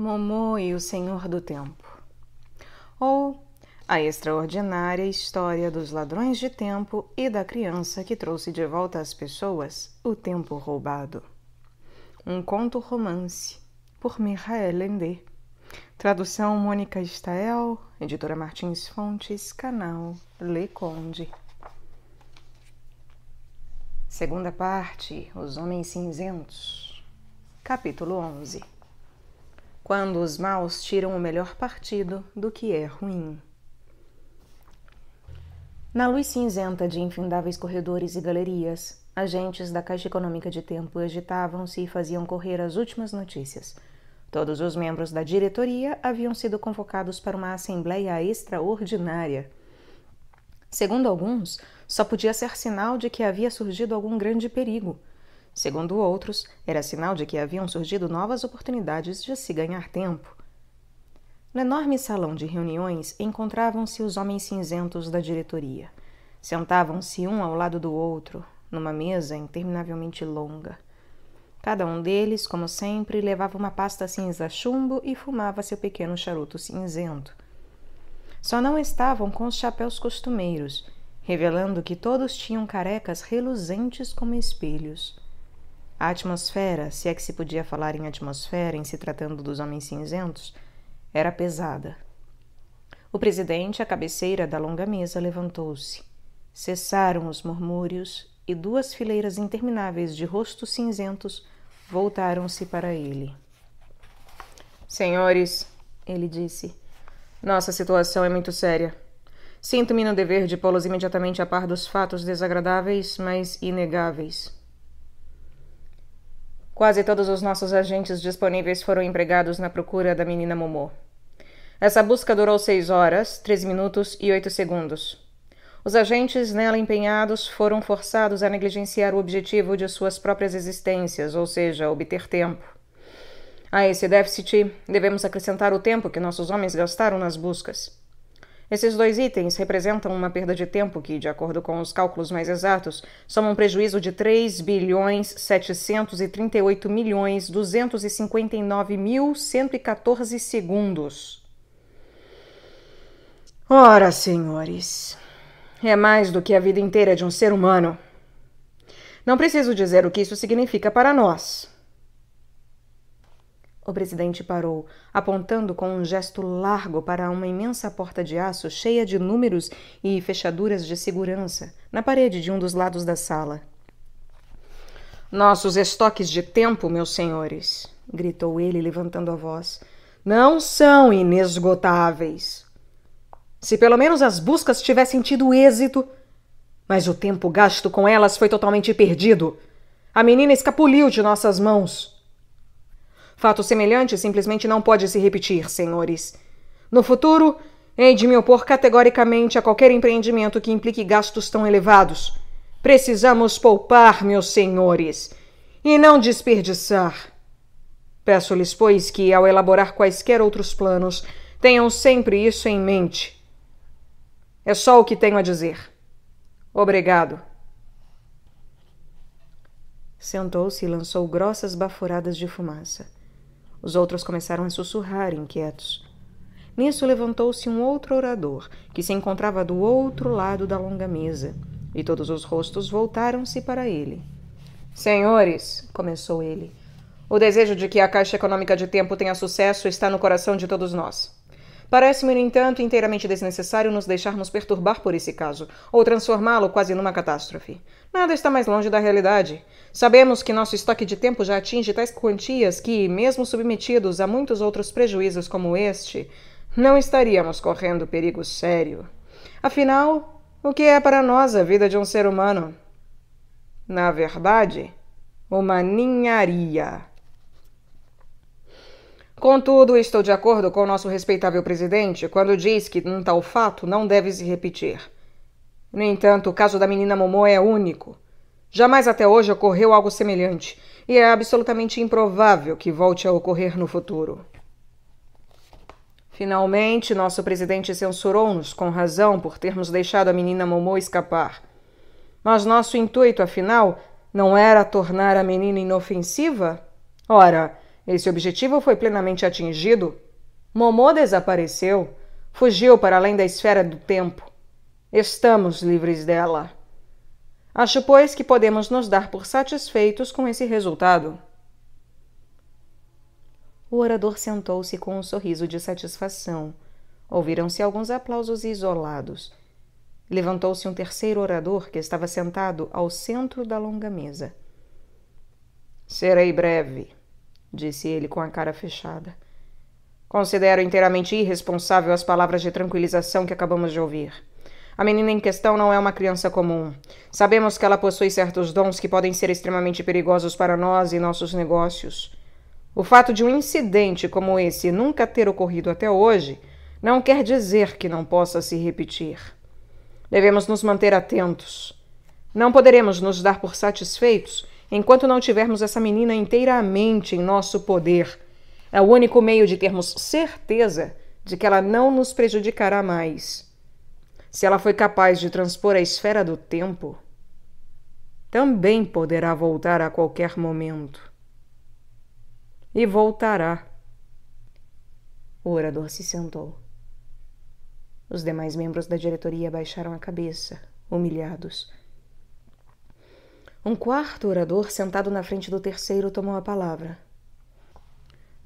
Momô e o Senhor do Tempo. Ou A Extraordinária História dos Ladrões de Tempo e da Criança que Trouxe de Volta às Pessoas o Tempo Roubado. Um conto romance, por Michael Lendê. Tradução Mônica Stael, editora Martins Fontes, canal Le Conde. Segunda parte: Os Homens Cinzentos, capítulo 11 quando os maus tiram o melhor partido do que é ruim. Na luz cinzenta de infindáveis corredores e galerias, agentes da Caixa Econômica de Tempo agitavam-se e faziam correr as últimas notícias. Todos os membros da diretoria haviam sido convocados para uma assembleia extraordinária. Segundo alguns, só podia ser sinal de que havia surgido algum grande perigo. Segundo outros, era sinal de que haviam surgido novas oportunidades de se ganhar tempo. No enorme salão de reuniões encontravam-se os homens cinzentos da diretoria. Sentavam-se um ao lado do outro, numa mesa interminavelmente longa. Cada um deles, como sempre, levava uma pasta cinza chumbo e fumava seu pequeno charuto cinzento. Só não estavam com os chapéus costumeiros, revelando que todos tinham carecas reluzentes como espelhos. A atmosfera, se é que se podia falar em atmosfera em se tratando dos homens cinzentos, era pesada. O presidente, à cabeceira da longa mesa, levantou-se. Cessaram os murmúrios e duas fileiras intermináveis de rostos cinzentos voltaram-se para ele. Senhores, ele disse, nossa situação é muito séria. Sinto-me no dever de pô-los imediatamente a par dos fatos desagradáveis, mas inegáveis. Quase todos os nossos agentes disponíveis foram empregados na procura da menina Momô. Essa busca durou seis horas, três minutos e oito segundos. Os agentes nela empenhados foram forçados a negligenciar o objetivo de suas próprias existências, ou seja, obter tempo. A esse déficit, devemos acrescentar o tempo que nossos homens gastaram nas buscas. Esses dois itens representam uma perda de tempo que, de acordo com os cálculos mais exatos, soma um prejuízo de 3 bilhões 738 milhões 259 mil segundos. Ora, senhores, é mais do que a vida inteira de um ser humano. Não preciso dizer o que isso significa para nós. O presidente parou, apontando com um gesto largo para uma imensa porta de aço cheia de números e fechaduras de segurança, na parede de um dos lados da sala. Nossos estoques de tempo, meus senhores, gritou ele, levantando a voz, não são inesgotáveis. Se pelo menos as buscas tivessem tido êxito. Mas o tempo gasto com elas foi totalmente perdido. A menina escapuliu de nossas mãos. Fato semelhante simplesmente não pode se repetir, senhores. No futuro, hei de me opor categoricamente a qualquer empreendimento que implique gastos tão elevados. Precisamos poupar, meus senhores, e não desperdiçar. Peço-lhes, pois, que, ao elaborar quaisquer outros planos, tenham sempre isso em mente. É só o que tenho a dizer. Obrigado. Sentou-se e lançou grossas baforadas de fumaça. Os outros começaram a sussurrar, inquietos. Nisso levantou-se um outro orador, que se encontrava do outro lado da longa mesa, e todos os rostos voltaram-se para ele. Senhores, começou ele, o desejo de que a Caixa Econômica de Tempo tenha sucesso está no coração de todos nós. Parece-me, no entanto, inteiramente desnecessário nos deixarmos perturbar por esse caso, ou transformá-lo quase numa catástrofe. Nada está mais longe da realidade. Sabemos que nosso estoque de tempo já atinge tais quantias que, mesmo submetidos a muitos outros prejuízos como este, não estaríamos correndo perigo sério. Afinal, o que é para nós a vida de um ser humano? Na verdade, uma ninharia. Contudo, estou de acordo com o nosso respeitável presidente quando diz que um tal fato não deve se repetir. No entanto, o caso da menina Momô é único. Jamais até hoje ocorreu algo semelhante, e é absolutamente improvável que volte a ocorrer no futuro. Finalmente, nosso presidente censurou-nos com razão por termos deixado a menina Momô escapar. Mas nosso intuito, afinal, não era tornar a menina inofensiva? Ora, esse objetivo foi plenamente atingido. Momô desapareceu, fugiu para além da esfera do tempo. Estamos livres dela. Acho, pois, que podemos nos dar por satisfeitos com esse resultado. O orador sentou-se com um sorriso de satisfação. Ouviram-se alguns aplausos isolados. Levantou-se um terceiro orador que estava sentado ao centro da longa mesa. Serei breve, disse ele com a cara fechada. Considero inteiramente irresponsável as palavras de tranquilização que acabamos de ouvir. A menina em questão não é uma criança comum. Sabemos que ela possui certos dons que podem ser extremamente perigosos para nós e nossos negócios. O fato de um incidente como esse nunca ter ocorrido até hoje não quer dizer que não possa se repetir. Devemos nos manter atentos. Não poderemos nos dar por satisfeitos enquanto não tivermos essa menina inteiramente em nosso poder. É o único meio de termos certeza de que ela não nos prejudicará mais. Se ela foi capaz de transpor a esfera do tempo, também poderá voltar a qualquer momento. E voltará. O orador se sentou. Os demais membros da diretoria baixaram a cabeça, humilhados. Um quarto orador, sentado na frente do terceiro, tomou a palavra.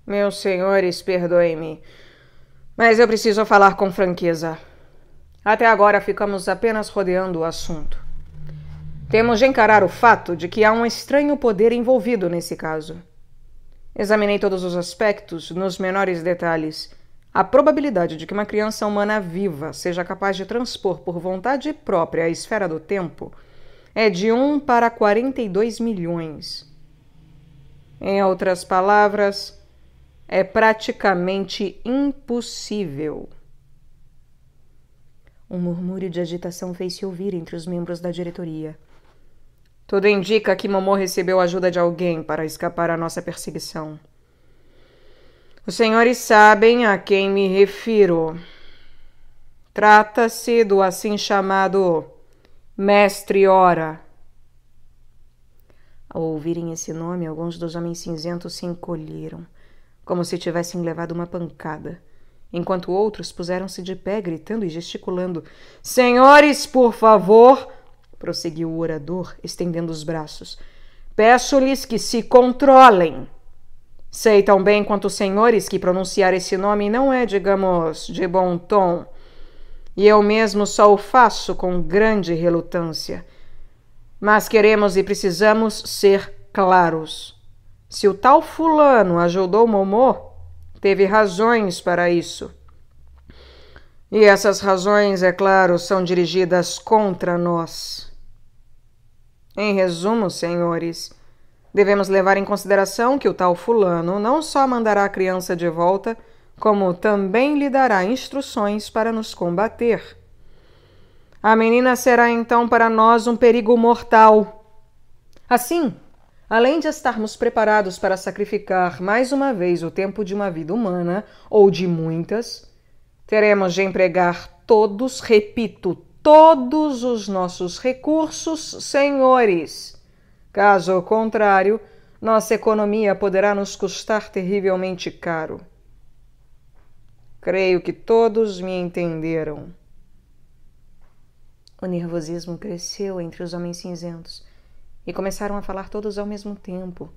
Meus senhores, perdoem-me, mas eu preciso falar com franqueza. Até agora ficamos apenas rodeando o assunto. Temos de encarar o fato de que há um estranho poder envolvido nesse caso. Examinei todos os aspectos, nos menores detalhes. A probabilidade de que uma criança humana viva seja capaz de transpor por vontade própria a esfera do tempo é de 1 para 42 milhões. Em outras palavras, é praticamente impossível. Um murmúrio de agitação fez-se ouvir entre os membros da diretoria. Tudo indica que Momô recebeu ajuda de alguém para escapar à nossa perseguição. Os senhores sabem a quem me refiro. Trata-se do assim chamado Mestre Ora. Ao ouvirem esse nome, alguns dos homens cinzentos se encolheram, como se tivessem levado uma pancada enquanto outros puseram-se de pé, gritando e gesticulando. Senhores, por favor, prosseguiu o orador, estendendo os braços, peço-lhes que se controlem. Sei tão bem quanto os senhores que pronunciar esse nome não é, digamos, de bom tom. E eu mesmo só o faço com grande relutância. Mas queremos e precisamos ser claros. Se o tal fulano ajudou Momô, teve razões para isso. E essas razões, é claro, são dirigidas contra nós. Em resumo, senhores, devemos levar em consideração que o tal fulano não só mandará a criança de volta, como também lhe dará instruções para nos combater. A menina será então para nós um perigo mortal. Assim, além de estarmos preparados para sacrificar mais uma vez o tempo de uma vida humana, ou de muitas, teremos de empregar todos, repito, todos os nossos recursos, senhores. Caso contrário, nossa economia poderá nos custar terrivelmente caro. Creio que todos me entenderam. O nervosismo cresceu entre os homens cinzentos e começaram a falar todos ao mesmo tempo.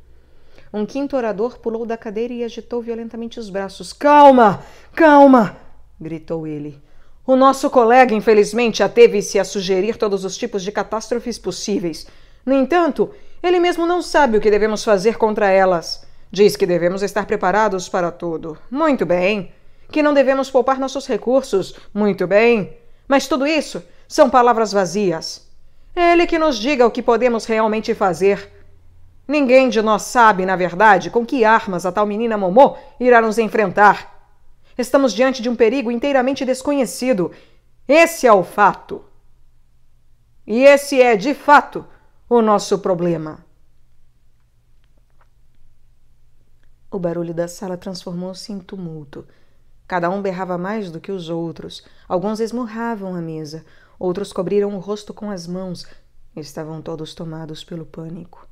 Um quinto orador pulou da cadeira e agitou violentamente os braços. Calma! Calma! gritou ele. O nosso colega, infelizmente, ateve-se a sugerir todos os tipos de catástrofes possíveis. No entanto, ele mesmo não sabe o que devemos fazer contra elas. Diz que devemos estar preparados para tudo. Muito bem. Que não devemos poupar nossos recursos. Muito bem. Mas tudo isso são palavras vazias. Ele que nos diga o que podemos realmente fazer. Ninguém de nós sabe, na verdade, com que armas a tal menina Momô irá nos enfrentar. Estamos diante de um perigo inteiramente desconhecido. Esse é o fato. E esse é, de fato, o nosso problema. O barulho da sala transformou-se em tumulto. Cada um berrava mais do que os outros. Alguns esmurravam a mesa, Outros cobriram o rosto com as mãos. Estavam todos tomados pelo pânico.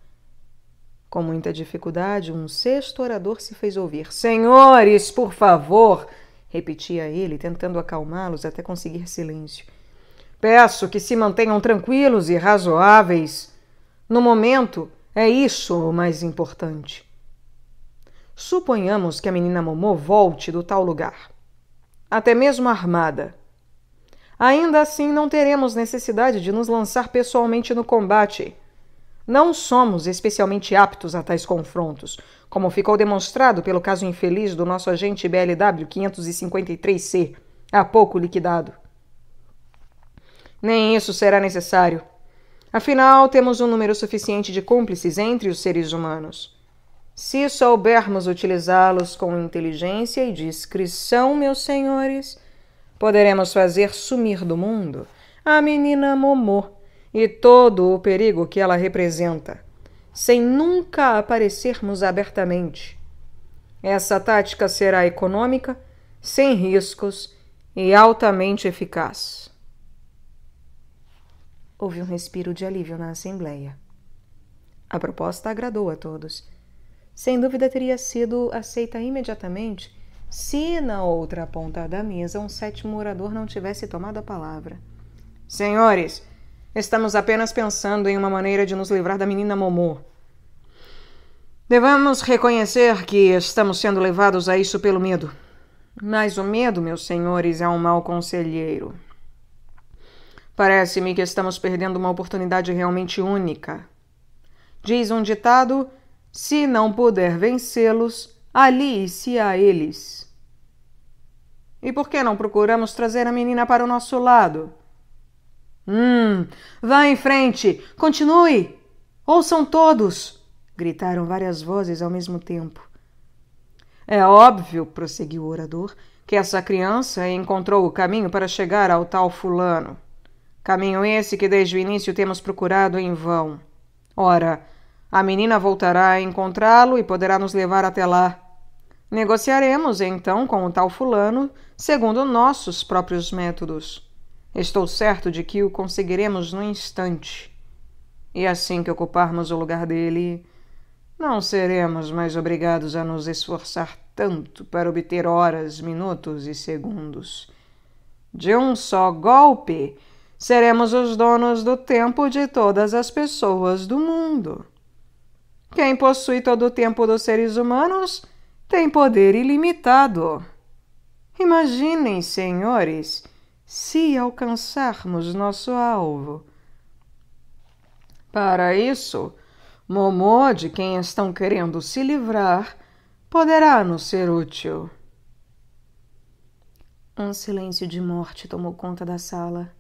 Com muita dificuldade, um sexto orador se fez ouvir. Senhores, por favor! repetia ele, tentando acalmá-los até conseguir silêncio. Peço que se mantenham tranquilos e razoáveis. No momento, é isso o mais importante. Suponhamos que a menina Momô volte do tal lugar, até mesmo armada. Ainda assim, não teremos necessidade de nos lançar pessoalmente no combate. Não somos especialmente aptos a tais confrontos, como ficou demonstrado pelo caso infeliz do nosso agente BLW 553C, há pouco liquidado. Nem isso será necessário. Afinal, temos um número suficiente de cúmplices entre os seres humanos. Se soubermos utilizá-los com inteligência e discrição, meus senhores, Poderemos fazer sumir do mundo a menina Momô e todo o perigo que ela representa, sem nunca aparecermos abertamente. Essa tática será econômica, sem riscos e altamente eficaz. Houve um respiro de alívio na Assembleia. A proposta agradou a todos. Sem dúvida teria sido aceita imediatamente se na outra ponta da mesa um sétimo orador não tivesse tomado a palavra. Senhores, estamos apenas pensando em uma maneira de nos livrar da menina Momô. Devemos reconhecer que estamos sendo levados a isso pelo medo. Mas o medo, meus senhores, é um mau conselheiro. Parece-me que estamos perdendo uma oportunidade realmente única. Diz um ditado: se não puder vencê-los, Alice a eles. E por que não procuramos trazer a menina para o nosso lado? Hum, vá em frente, continue! Ouçam todos! gritaram várias vozes ao mesmo tempo. É óbvio, prosseguiu o orador, que essa criança encontrou o caminho para chegar ao tal fulano. Caminho esse que desde o início temos procurado em vão. Ora, a menina voltará a encontrá-lo e poderá nos levar até lá. Negociaremos então com o tal fulano segundo nossos próprios métodos. Estou certo de que o conseguiremos no instante. E assim que ocuparmos o lugar dele, não seremos mais obrigados a nos esforçar tanto para obter horas, minutos e segundos. De um só golpe, seremos os donos do tempo de todas as pessoas do mundo. Quem possui todo o tempo dos seres humanos tem poder ilimitado. Imaginem, senhores, se alcançarmos nosso alvo. Para isso, Momô, de quem estão querendo se livrar, poderá nos ser útil. Um silêncio de morte tomou conta da sala.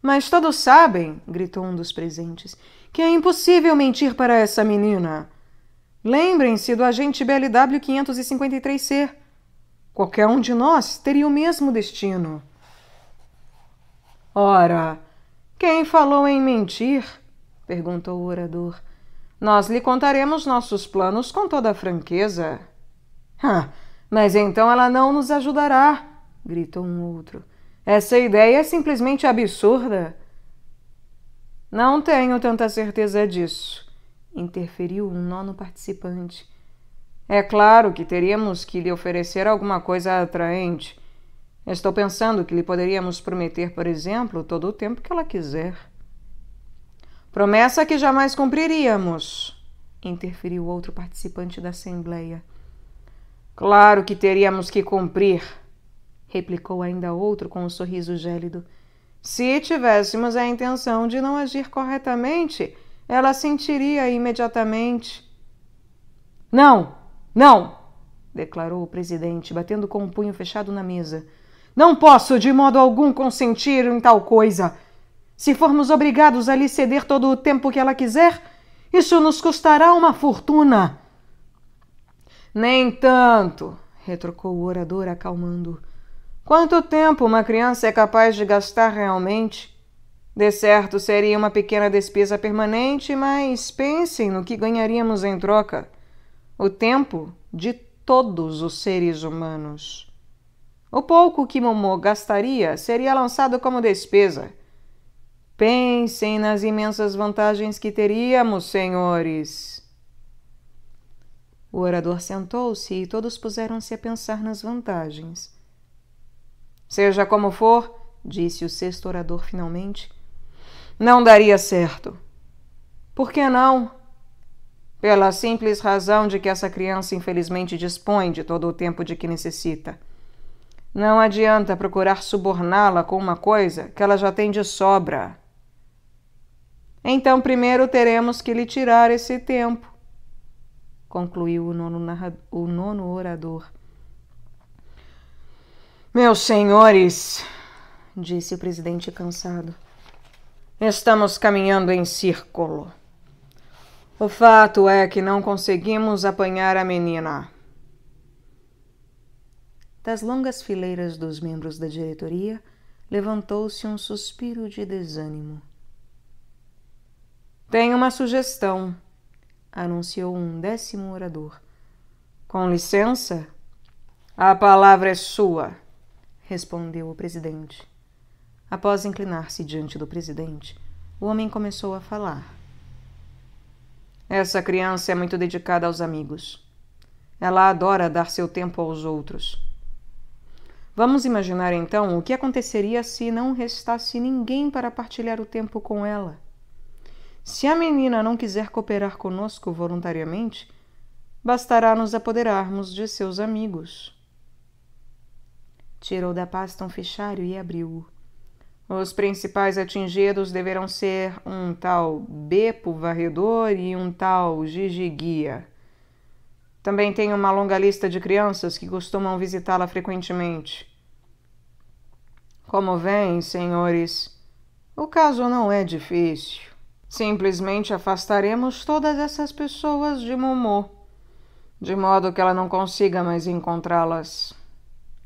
Mas todos sabem, gritou um dos presentes, que é impossível mentir para essa menina. Lembrem-se do agente BLW 553C. Qualquer um de nós teria o mesmo destino. Ora, quem falou em mentir? perguntou o orador. Nós lhe contaremos nossos planos com toda franqueza. Ah, mas então ela não nos ajudará, gritou um outro. Essa ideia é simplesmente absurda. Não tenho tanta certeza disso, interferiu um nono participante. É claro que teríamos que lhe oferecer alguma coisa atraente. Estou pensando que lhe poderíamos prometer, por exemplo, todo o tempo que ela quiser. Promessa que jamais cumpriríamos, interferiu outro participante da assembleia. Claro que teríamos que cumprir, replicou ainda outro com um sorriso gélido. Se tivéssemos a intenção de não agir corretamente, ela sentiria imediatamente. Não, não, declarou o presidente, batendo com o um punho fechado na mesa. Não posso de modo algum consentir em tal coisa. Se formos obrigados a lhe ceder todo o tempo que ela quiser, isso nos custará uma fortuna. Nem tanto, retrucou o orador, acalmando. Quanto tempo uma criança é capaz de gastar realmente? De certo, seria uma pequena despesa permanente, mas pensem no que ganharíamos em troca: o tempo de todos os seres humanos. O pouco que Momô gastaria seria lançado como despesa. Pensem nas imensas vantagens que teríamos, senhores. O orador sentou-se e todos puseram-se a pensar nas vantagens. Seja como for, disse o sexto orador finalmente, não daria certo. Por que não? Pela simples razão de que essa criança infelizmente dispõe de todo o tempo de que necessita. Não adianta procurar suborná-la com uma coisa que ela já tem de sobra. Então, primeiro teremos que lhe tirar esse tempo, concluiu o nono, o nono orador. Meus senhores, disse o presidente cansado, Estamos caminhando em círculo. O fato é que não conseguimos apanhar a menina. Das longas fileiras dos membros da diretoria, levantou-se um suspiro de desânimo. Tenho uma sugestão, anunciou um décimo orador. Com licença? A palavra é sua, respondeu o presidente. Após inclinar-se diante do presidente, o homem começou a falar. Essa criança é muito dedicada aos amigos. Ela adora dar seu tempo aos outros. Vamos imaginar então o que aconteceria se não restasse ninguém para partilhar o tempo com ela. Se a menina não quiser cooperar conosco voluntariamente, bastará nos apoderarmos de seus amigos. Tirou da pasta um fichário e abriu-o. Os principais atingidos deverão ser um tal Bepo Varredor e um tal Gigi Guia. Também tem uma longa lista de crianças que costumam visitá-la frequentemente. Como vêm, senhores, o caso não é difícil. Simplesmente afastaremos todas essas pessoas de Momô, de modo que ela não consiga mais encontrá-las.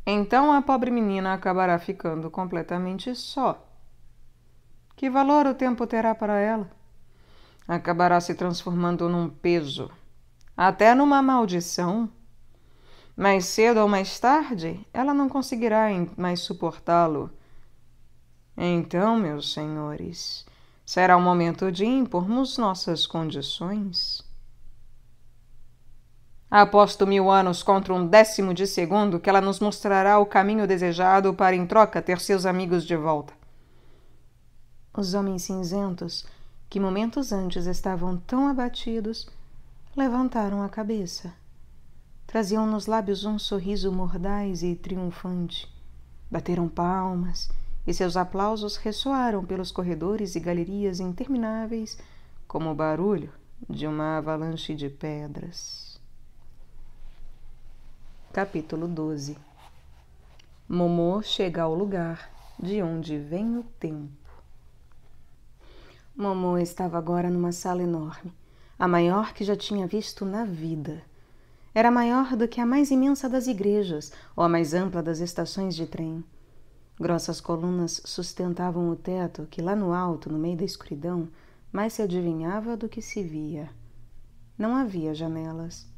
Então a pobre menina acabará ficando completamente só. Que valor o tempo terá para ela? Acabará se transformando num peso, até numa maldição. Mais cedo ou mais tarde, ela não conseguirá mais suportá-lo. Então, meus senhores, será o momento de impormos nossas condições. Aposto mil anos contra um décimo de segundo que ela nos mostrará o caminho desejado para, em troca, ter seus amigos de volta. Os homens cinzentos, que momentos antes estavam tão abatidos, levantaram a cabeça. Traziam nos lábios um sorriso mordaz e triunfante. Bateram palmas e seus aplausos ressoaram pelos corredores e galerias intermináveis como o barulho de uma avalanche de pedras. Capítulo 12 Momô chega ao lugar de onde vem o tempo. Momô estava agora numa sala enorme, a maior que já tinha visto na vida. Era maior do que a mais imensa das igrejas ou a mais ampla das estações de trem. Grossas colunas sustentavam o teto que lá no alto, no meio da escuridão, mais se adivinhava do que se via. Não havia janelas.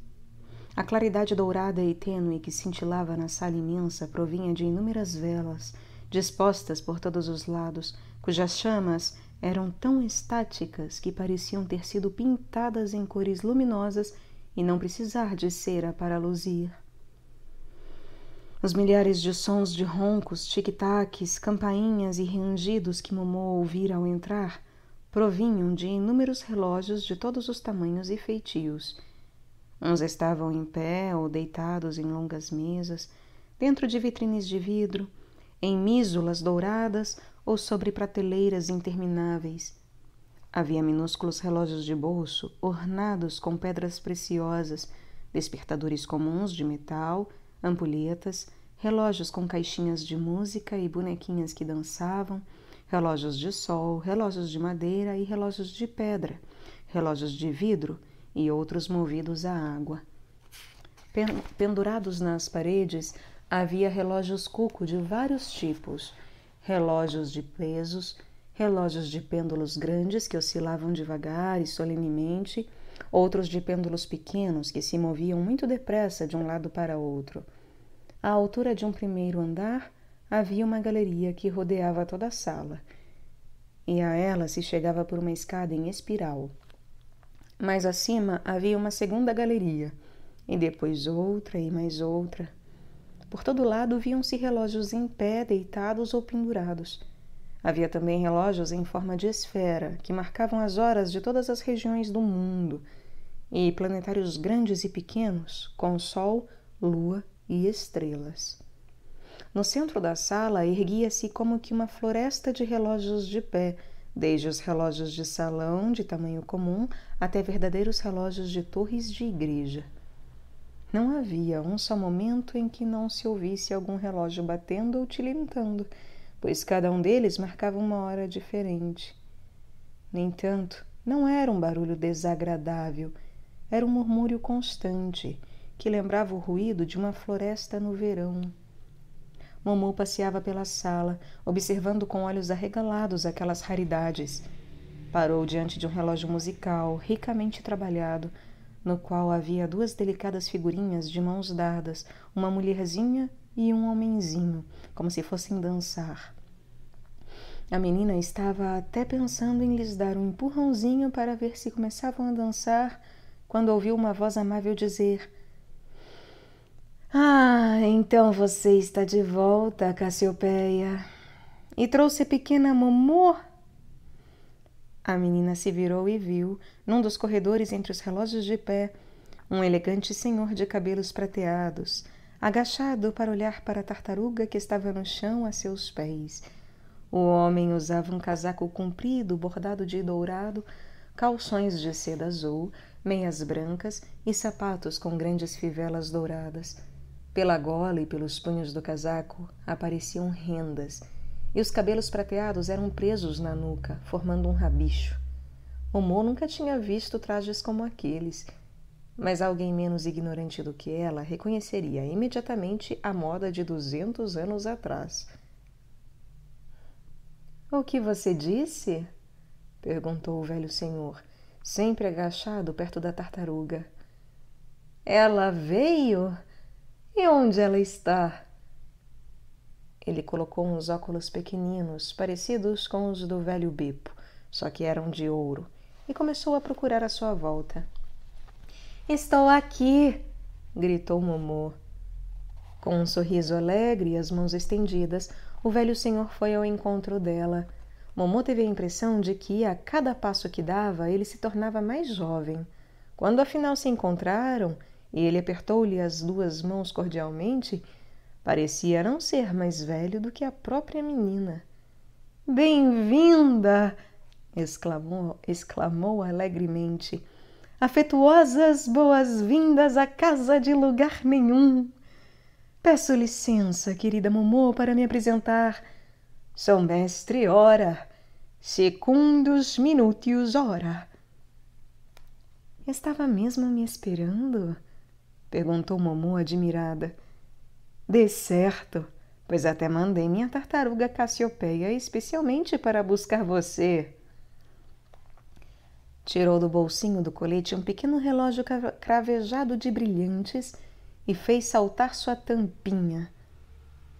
A claridade dourada e tênue que cintilava na sala imensa provinha de inúmeras velas, dispostas por todos os lados, cujas chamas eram tão estáticas que pareciam ter sido pintadas em cores luminosas e não precisar de cera para luzir. Os milhares de sons de roncos, tic-tacs, campainhas e rangidos que Momô ouvira ao entrar provinham de inúmeros relógios de todos os tamanhos e feitios Uns estavam em pé ou deitados em longas mesas, dentro de vitrines de vidro, em mísulas douradas ou sobre prateleiras intermináveis. Havia minúsculos relógios de bolso ornados com pedras preciosas, despertadores comuns de metal, ampulhetas, relógios com caixinhas de música e bonequinhas que dançavam, relógios de sol, relógios de madeira e relógios de pedra, relógios de vidro e outros movidos à água. Pendurados nas paredes havia relógios cuco de vários tipos: relógios de pesos, relógios de pêndulos grandes que oscilavam devagar e solenemente, outros de pêndulos pequenos que se moviam muito depressa de um lado para outro. À altura de um primeiro andar havia uma galeria que rodeava toda a sala, e a ela se chegava por uma escada em espiral. Mais acima havia uma segunda galeria, e depois outra e mais outra. Por todo lado viam-se relógios em pé, deitados ou pendurados. Havia também relógios em forma de esfera, que marcavam as horas de todas as regiões do mundo, e planetários grandes e pequenos, com sol, lua e estrelas. No centro da sala erguia-se como que uma floresta de relógios de pé, desde os relógios de salão de tamanho comum até verdadeiros relógios de torres de igreja. Não havia um só momento em que não se ouvisse algum relógio batendo ou tilintando, pois cada um deles marcava uma hora diferente. No entanto, não era um barulho desagradável, era um murmúrio constante que lembrava o ruído de uma floresta no verão. Momu passeava pela sala, observando com olhos arregalados aquelas raridades. Parou diante de um relógio musical, ricamente trabalhado, no qual havia duas delicadas figurinhas de mãos dadas, uma mulherzinha e um homenzinho, como se fossem dançar. A menina estava até pensando em lhes dar um empurrãozinho para ver se começavam a dançar, quando ouviu uma voz amável dizer: ah, então você está de volta, Cassiopeia. E trouxe pequena Momô? A menina se virou e viu, num dos corredores entre os relógios de pé, um elegante senhor de cabelos prateados, agachado para olhar para a tartaruga que estava no chão a seus pés. O homem usava um casaco comprido bordado de dourado, calções de seda azul, meias brancas e sapatos com grandes fivelas douradas. Pela gola e pelos punhos do casaco apareciam rendas, e os cabelos prateados eram presos na nuca, formando um rabicho. Momô nunca tinha visto trajes como aqueles, mas alguém menos ignorante do que ela reconheceria imediatamente a moda de duzentos anos atrás. O que você disse? perguntou o velho senhor, sempre agachado perto da tartaruga. Ela veio! E onde ela está? Ele colocou uns óculos pequeninos, parecidos com os do velho Bipo, só que eram de ouro, e começou a procurar a sua volta. Estou aqui! gritou Momô. Com um sorriso alegre e as mãos estendidas, o velho senhor foi ao encontro dela. Momô teve a impressão de que, a cada passo que dava, ele se tornava mais jovem. Quando afinal se encontraram, e ele apertou-lhe as duas mãos cordialmente, parecia não ser mais velho do que a própria menina. Bem-vinda! exclamou, exclamou alegremente. Afetuosas boas-vindas à casa de lugar nenhum. Peço licença, querida Momô, para me apresentar. Sou mestre Ora, secundus minutius Ora. Estava mesmo me esperando? perguntou Momô admirada. De certo, pois até mandei minha tartaruga Cassiopeia especialmente para buscar você. Tirou do bolsinho do colete um pequeno relógio cravejado de brilhantes e fez saltar sua tampinha.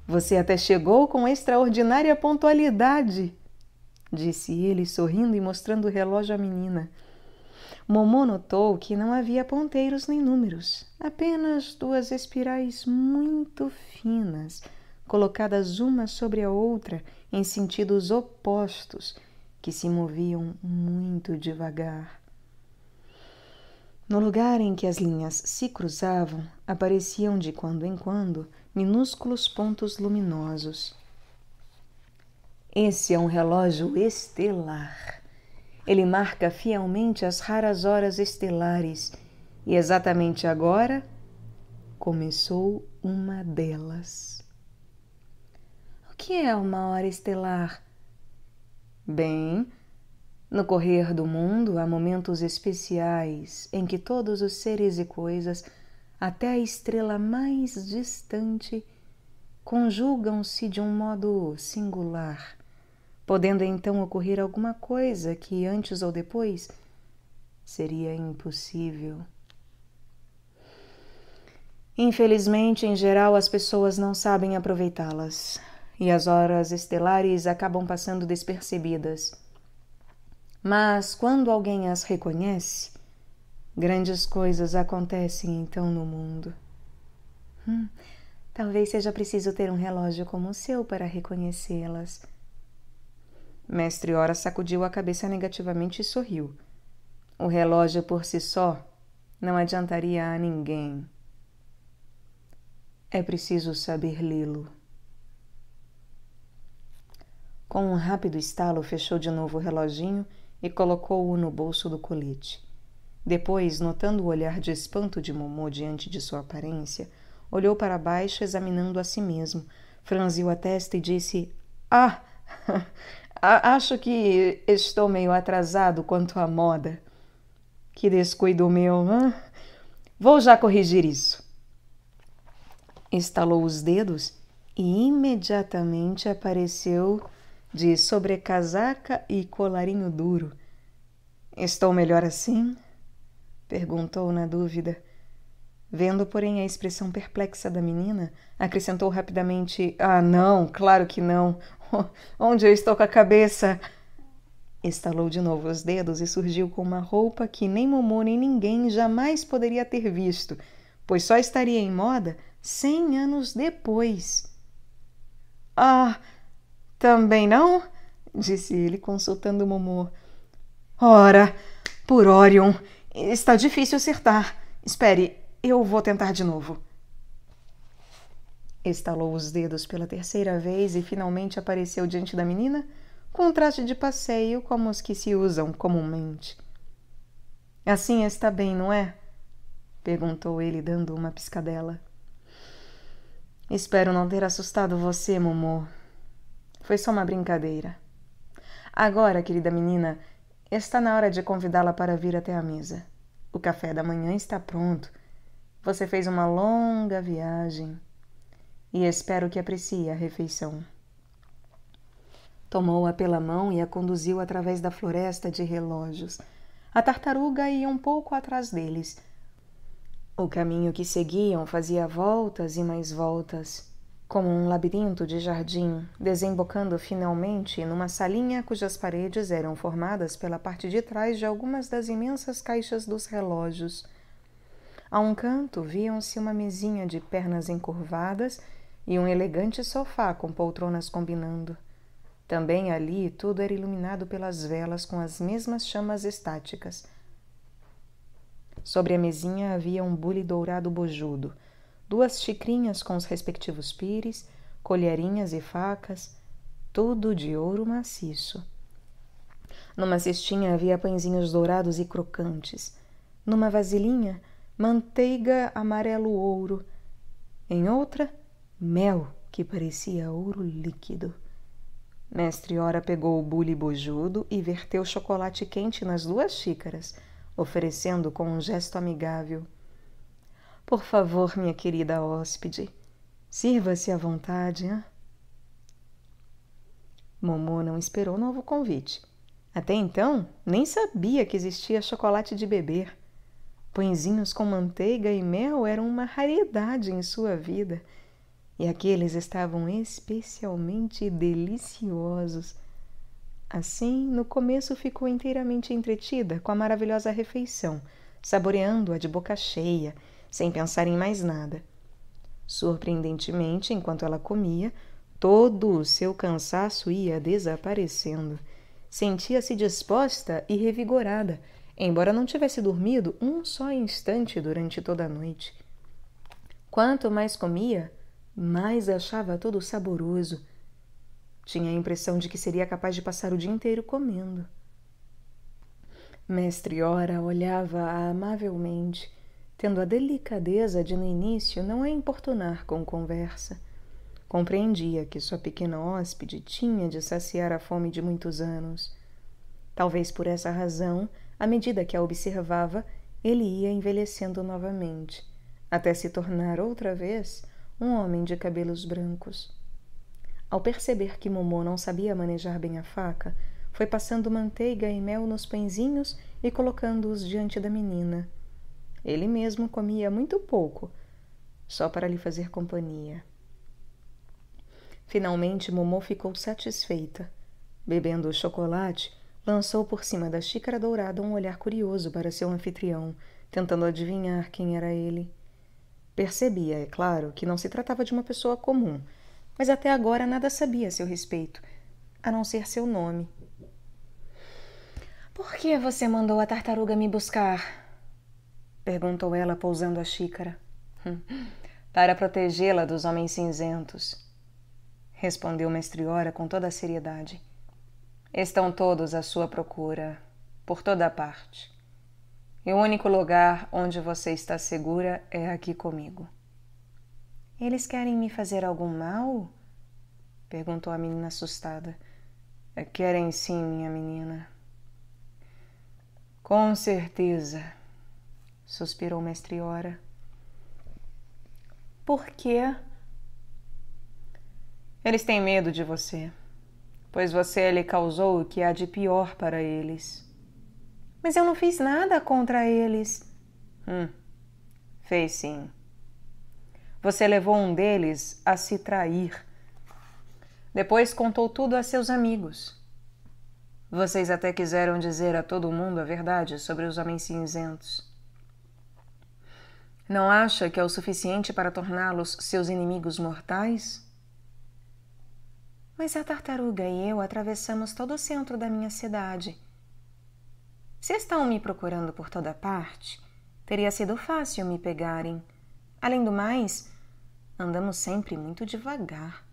Você até chegou com extraordinária pontualidade, disse ele, sorrindo e mostrando o relógio à menina. Momô notou que não havia ponteiros nem números, apenas duas espirais muito finas, colocadas uma sobre a outra em sentidos opostos, que se moviam muito devagar. No lugar em que as linhas se cruzavam, apareciam de quando em quando minúsculos pontos luminosos. Esse é um relógio estelar, ele marca fielmente as raras horas estelares, e exatamente agora começou uma delas. O que é uma hora estelar? Bem, no correr do mundo há momentos especiais em que todos os seres e coisas, até a estrela mais distante, conjugam-se de um modo singular podendo então ocorrer alguma coisa que antes ou depois seria impossível. Infelizmente, em geral, as pessoas não sabem aproveitá-las e as horas estelares acabam passando despercebidas. Mas quando alguém as reconhece, grandes coisas acontecem então no mundo. Hum, talvez seja preciso ter um relógio como o seu para reconhecê-las. Mestre Ora sacudiu a cabeça negativamente e sorriu. O relógio por si só não adiantaria a ninguém. É preciso saber lê-lo. Com um rápido estalo, fechou de novo o reloginho e colocou-o no bolso do colete. Depois, notando o olhar de espanto de Momô diante de sua aparência, olhou para baixo, examinando a si mesmo, franziu a testa e disse: Ah! acho que estou meio atrasado quanto à moda. Que descuido meu, hã? Vou já corrigir isso. Estalou os dedos e imediatamente apareceu de sobrecasaca e colarinho duro. Estou melhor assim? perguntou na dúvida. Vendo, porém, a expressão perplexa da menina, acrescentou rapidamente: Ah, não, claro que não. Onde eu estou com a cabeça? Estalou de novo os dedos e surgiu com uma roupa que nem Momô nem ninguém jamais poderia ter visto, pois só estaria em moda cem anos depois. Ah, também não? disse ele, consultando Momô. Ora, por Orion, está difícil acertar. Espere, eu vou tentar de novo. Estalou os dedos pela terceira vez e finalmente apareceu diante da menina com um traje de passeio como os que se usam comumente. Assim está bem, não é? perguntou ele, dando uma piscadela. Espero não ter assustado você, Momô. Foi só uma brincadeira. Agora, querida menina, está na hora de convidá-la para vir até a mesa. O café da manhã está pronto você fez uma longa viagem e espero que aprecie a refeição. Tomou-a pela mão e a conduziu através da floresta de relógios. A tartaruga ia um pouco atrás deles. O caminho que seguiam fazia voltas e mais voltas, como um labirinto de jardim, desembocando finalmente numa salinha cujas paredes eram formadas pela parte de trás de algumas das imensas caixas dos relógios. A um canto viam-se uma mesinha de pernas encurvadas e um elegante sofá com poltronas combinando. Também ali tudo era iluminado pelas velas com as mesmas chamas estáticas. Sobre a mesinha havia um bule dourado bojudo, duas xicrinhas com os respectivos pires, colherinhas e facas, tudo de ouro maciço. Numa cestinha havia pãezinhos dourados e crocantes. Numa vasilhinha manteiga amarelo ouro, em outra, mel que parecia ouro líquido. Mestre Ora pegou o bule bojudo e verteu chocolate quente nas duas xícaras, oferecendo com um gesto amigável. Por favor, minha querida hóspede, sirva-se à vontade, hein? Momô não esperou novo convite. Até então, nem sabia que existia chocolate de beber. Pãezinhos com manteiga e mel eram uma raridade em sua vida, e aqueles estavam especialmente deliciosos. Assim, no começo ficou inteiramente entretida com a maravilhosa refeição, saboreando-a de boca cheia, sem pensar em mais nada. Surpreendentemente, enquanto ela comia, todo o seu cansaço ia desaparecendo. Sentia-se disposta e revigorada embora não tivesse dormido um só instante durante toda a noite. Quanto mais comia, mais achava tudo saboroso. Tinha a impressão de que seria capaz de passar o dia inteiro comendo. Mestre Ora olhava-a amavelmente, tendo a delicadeza de, no início, não a importunar com conversa. Compreendia que sua pequena hóspede tinha de saciar a fome de muitos anos. Talvez por essa razão à medida que a observava, ele ia envelhecendo novamente, até se tornar outra vez um homem de cabelos brancos. Ao perceber que Momô não sabia manejar bem a faca, foi passando manteiga e mel nos pãezinhos e colocando-os diante da menina. Ele mesmo comia muito pouco, só para lhe fazer companhia. Finalmente, Momô ficou satisfeita. Bebendo o chocolate, Lançou por cima da xícara dourada um olhar curioso para seu anfitrião, tentando adivinhar quem era ele. Percebia, é claro, que não se tratava de uma pessoa comum, mas até agora nada sabia a seu respeito, a não ser seu nome. Por que você mandou a tartaruga me buscar? perguntou ela, pousando a xícara. Hum, para protegê-la dos homens cinzentos, respondeu Mestriora com toda a seriedade. Estão todos à sua procura, por toda parte. E o único lugar onde você está segura é aqui comigo. Eles querem me fazer algum mal? perguntou a menina assustada. É, querem sim, minha menina. Com certeza, suspirou mestre Ora. Por quê? Eles têm medo de você pois você lhe causou o que há de pior para eles. Mas eu não fiz nada contra eles. Hum, fez sim. Você levou um deles a se trair. Depois contou tudo a seus amigos. Vocês até quiseram dizer a todo mundo a verdade sobre os homens cinzentos. Não acha que é o suficiente para torná-los seus inimigos mortais? mas a tartaruga e eu atravessamos todo o centro da minha cidade. Se estão me procurando por toda parte, teria sido fácil me pegarem. Além do mais, andamos sempre muito devagar.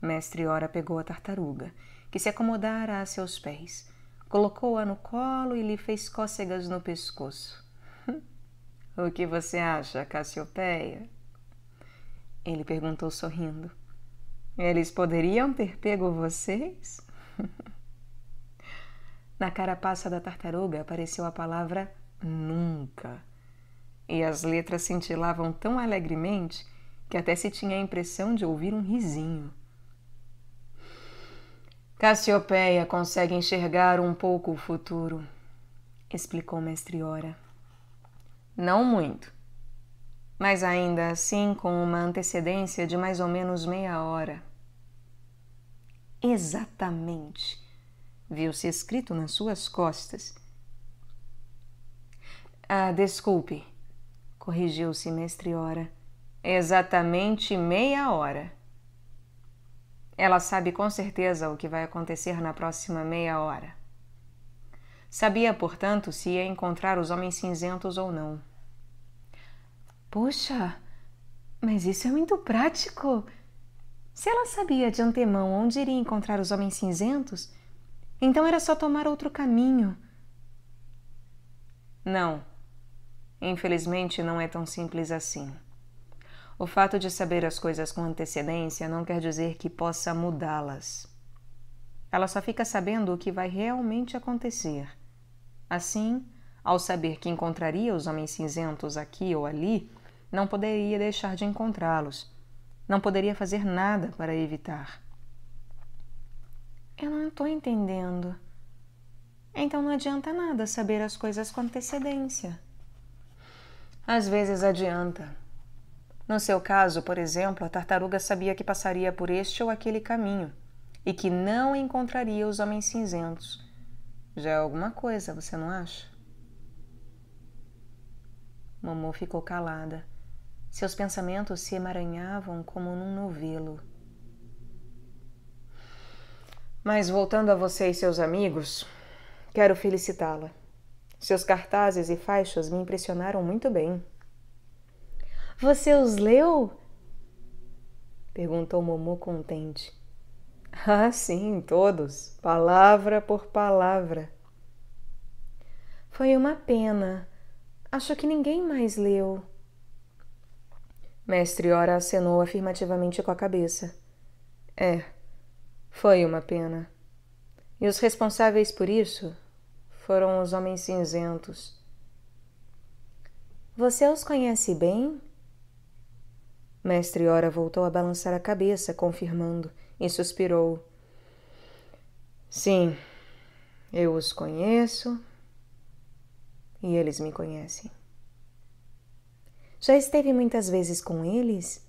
Mestre Ora pegou a tartaruga, que se acomodara a seus pés, colocou-a no colo e lhe fez cócegas no pescoço. o que você acha, Cassiopeia? Ele perguntou sorrindo. Eles poderiam ter pego vocês? Na carapaça da tartaruga apareceu a palavra nunca. E as letras cintilavam tão alegremente que até se tinha a impressão de ouvir um risinho. Cassiopeia consegue enxergar um pouco o futuro, explicou Mestre Ora. Não muito, mas ainda assim com uma antecedência de mais ou menos meia hora. Exatamente, viu-se escrito nas suas costas. Ah, desculpe, corrigiu-se mestre Ora. Exatamente meia hora. Ela sabe com certeza o que vai acontecer na próxima meia hora. Sabia, portanto, se ia encontrar os homens cinzentos ou não. Poxa, mas isso é muito prático! Se ela sabia de antemão onde iria encontrar os homens cinzentos, então era só tomar outro caminho. Não. Infelizmente não é tão simples assim. O fato de saber as coisas com antecedência não quer dizer que possa mudá-las. Ela só fica sabendo o que vai realmente acontecer. Assim, ao saber que encontraria os homens cinzentos aqui ou ali, não poderia deixar de encontrá-los. Não poderia fazer nada para evitar. Eu não estou entendendo. Então não adianta nada saber as coisas com antecedência. Às vezes adianta. No seu caso, por exemplo, a tartaruga sabia que passaria por este ou aquele caminho e que não encontraria os homens cinzentos. Já é alguma coisa, você não acha? Mamô ficou calada. Seus pensamentos se emaranhavam como num novelo. Mas voltando a você e seus amigos, quero felicitá-la. Seus cartazes e faixas me impressionaram muito bem. Você os leu? perguntou Momo contente. Ah, sim, todos, palavra por palavra. Foi uma pena. Acho que ninguém mais leu. Mestre Ora acenou afirmativamente com a cabeça. É, foi uma pena. E os responsáveis por isso foram os homens cinzentos. Você os conhece bem? Mestre Ora voltou a balançar a cabeça, confirmando, e suspirou. Sim, eu os conheço e eles me conhecem. Já esteve muitas vezes com eles?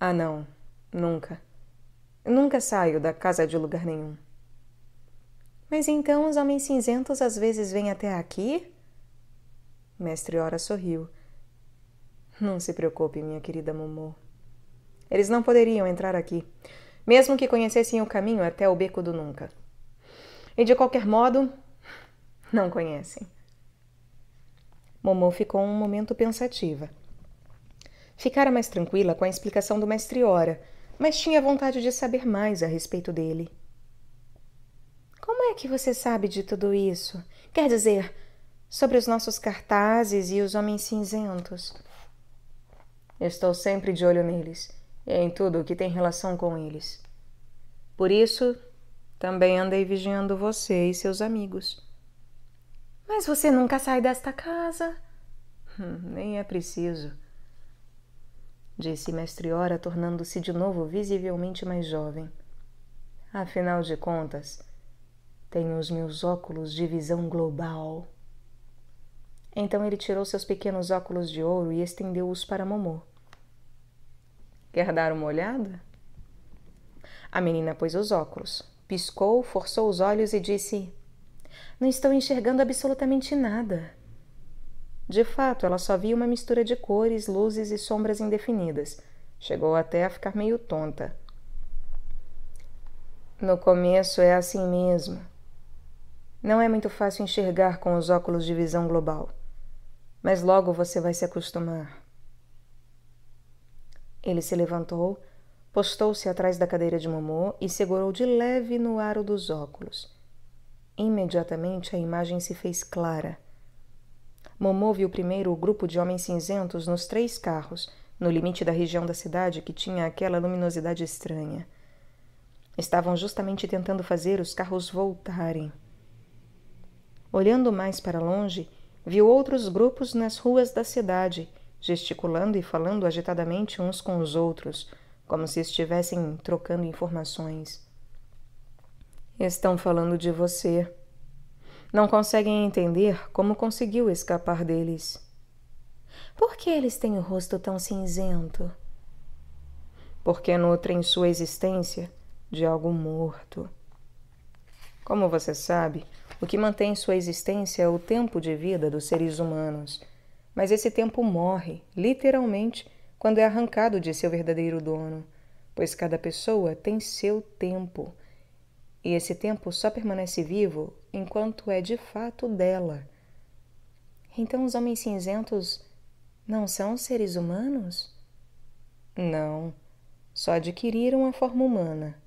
Ah, não, nunca. Nunca saio da casa de lugar nenhum. Mas então os homens cinzentos às vezes vêm até aqui? Mestre Ora sorriu. Não se preocupe, minha querida Momô. Eles não poderiam entrar aqui, mesmo que conhecessem o caminho até o beco do nunca. E de qualquer modo, não conhecem. Momô ficou um momento pensativa. Ficara mais tranquila com a explicação do mestre Ora, mas tinha vontade de saber mais a respeito dele. Como é que você sabe de tudo isso? Quer dizer, sobre os nossos cartazes e os homens cinzentos? Estou sempre de olho neles e em tudo o que tem relação com eles. Por isso, também andei vigiando você e seus amigos. Mas você nunca sai desta casa. Hum, nem é preciso, disse Mestre Ora, tornando-se de novo visivelmente mais jovem. Afinal de contas, tenho os meus óculos de visão global. Então ele tirou seus pequenos óculos de ouro e estendeu-os para Momô. Quer dar uma olhada? A menina pôs os óculos, piscou, forçou os olhos e disse: não estou enxergando absolutamente nada. De fato, ela só via uma mistura de cores, luzes e sombras indefinidas. Chegou até a ficar meio tonta. No começo é assim mesmo. Não é muito fácil enxergar com os óculos de visão global, mas logo você vai se acostumar. Ele se levantou, postou-se atrás da cadeira de Momô e segurou de leve no aro dos óculos. Imediatamente a imagem se fez clara. Momô viu primeiro o grupo de homens cinzentos nos três carros, no limite da região da cidade que tinha aquela luminosidade estranha. Estavam justamente tentando fazer os carros voltarem. Olhando mais para longe, viu outros grupos nas ruas da cidade, gesticulando e falando agitadamente uns com os outros, como se estivessem trocando informações. Estão falando de você. Não conseguem entender como conseguiu escapar deles. Por que eles têm o rosto tão cinzento? Porque nutrem sua existência de algo morto. Como você sabe, o que mantém sua existência é o tempo de vida dos seres humanos, mas esse tempo morre, literalmente, quando é arrancado de seu verdadeiro dono, pois cada pessoa tem seu tempo e esse tempo só permanece vivo enquanto é de fato dela. Então os homens cinzentos não são seres humanos? Não, só adquiriram a forma humana.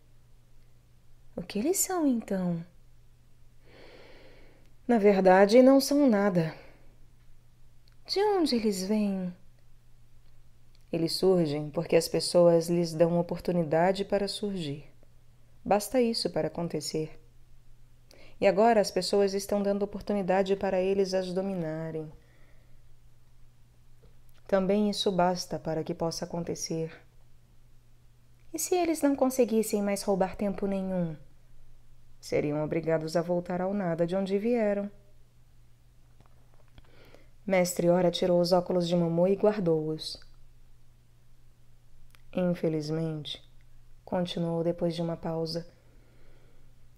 O que eles são então? Na verdade, não são nada. De onde eles vêm? Eles surgem porque as pessoas lhes dão oportunidade para surgir. Basta isso para acontecer. E agora as pessoas estão dando oportunidade para eles as dominarem. Também isso basta para que possa acontecer. E se eles não conseguissem mais roubar tempo nenhum? Seriam obrigados a voltar ao nada de onde vieram. Mestre Ora tirou os óculos de mamô e guardou-os. Infelizmente, continuou depois de uma pausa.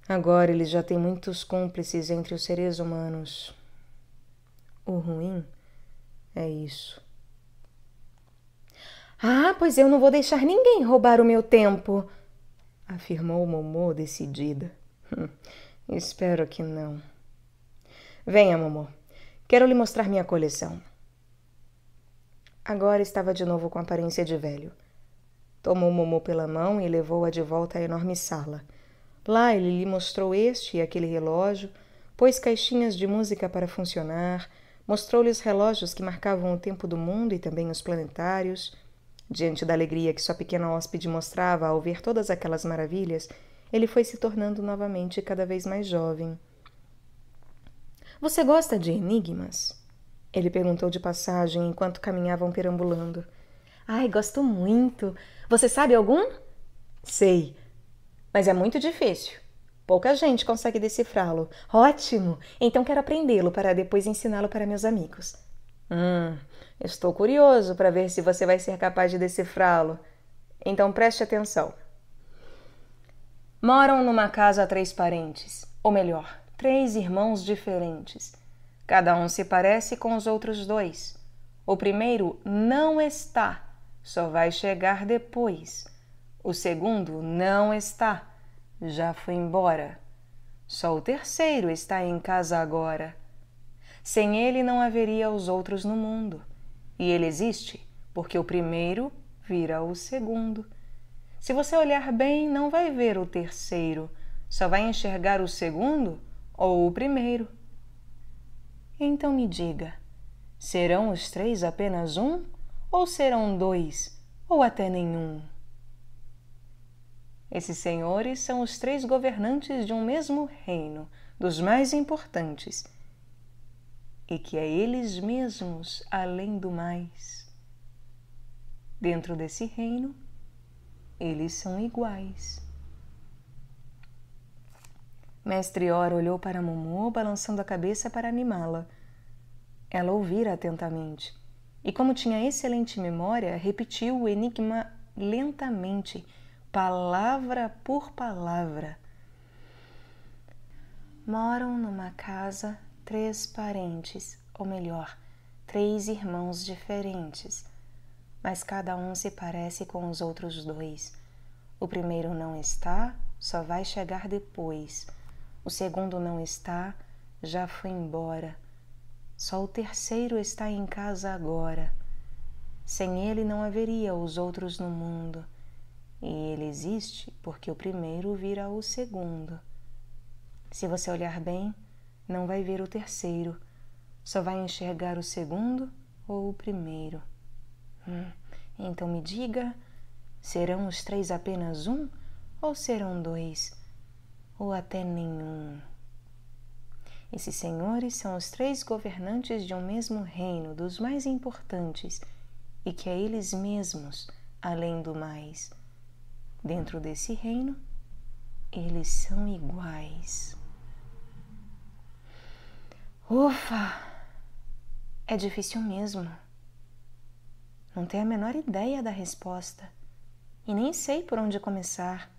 Agora ele já tem muitos cúmplices entre os seres humanos. O ruim é isso. Ah, pois eu não vou deixar ninguém roubar o meu tempo, afirmou Momô decidida. Hum, espero que não. Venha, Momô. Quero lhe mostrar minha coleção. Agora estava de novo com aparência de velho. Tomou Momô pela mão e levou-a de volta à enorme sala. Lá ele lhe mostrou este e aquele relógio, pôs caixinhas de música para funcionar, mostrou lhe os relógios que marcavam o tempo do mundo e também os planetários. Diante da alegria que sua pequena hóspede mostrava ao ver todas aquelas maravilhas, ele foi se tornando novamente cada vez mais jovem. Você gosta de enigmas? Ele perguntou de passagem enquanto caminhavam perambulando. Ai, gosto muito. Você sabe algum? Sei, mas é muito difícil. Pouca gente consegue decifrá-lo. Ótimo! Então quero aprendê-lo para depois ensiná-lo para meus amigos. Hum, estou curioso para ver se você vai ser capaz de decifrá-lo. Então preste atenção. Moram numa casa três parentes, ou melhor, três irmãos diferentes. Cada um se parece com os outros dois. O primeiro não está só vai chegar depois. O segundo não está, já foi embora. Só o terceiro está em casa agora. Sem ele não haveria os outros no mundo. E ele existe porque o primeiro vira o segundo. Se você olhar bem, não vai ver o terceiro, só vai enxergar o segundo ou o primeiro. Então me diga: serão os três apenas um? ou serão dois, ou até nenhum. Esses senhores são os três governantes de um mesmo reino, dos mais importantes, e que é eles mesmos além do mais. Dentro desse reino, eles são iguais. Mestre Ora olhou para Mumu balançando a cabeça para animá-la. Ela ouvira atentamente. E como tinha excelente memória, repetiu o enigma lentamente, palavra por palavra. Moram numa casa três parentes, ou melhor, três irmãos diferentes, mas cada um se parece com os outros dois. O primeiro não está, só vai chegar depois. O segundo não está, já foi embora. Só o terceiro está em casa agora. Sem ele não haveria os outros no mundo. E ele existe porque o primeiro vira o segundo. Se você olhar bem, não vai ver o terceiro, só vai enxergar o segundo ou o primeiro. Hum, então me diga: serão os três apenas um ou serão dois? Ou até nenhum? Esses senhores são os três governantes de um mesmo reino, dos mais importantes, e que a é eles mesmos, além do mais, dentro desse reino, eles são iguais. Ufa! É difícil mesmo. Não tenho a menor ideia da resposta e nem sei por onde começar.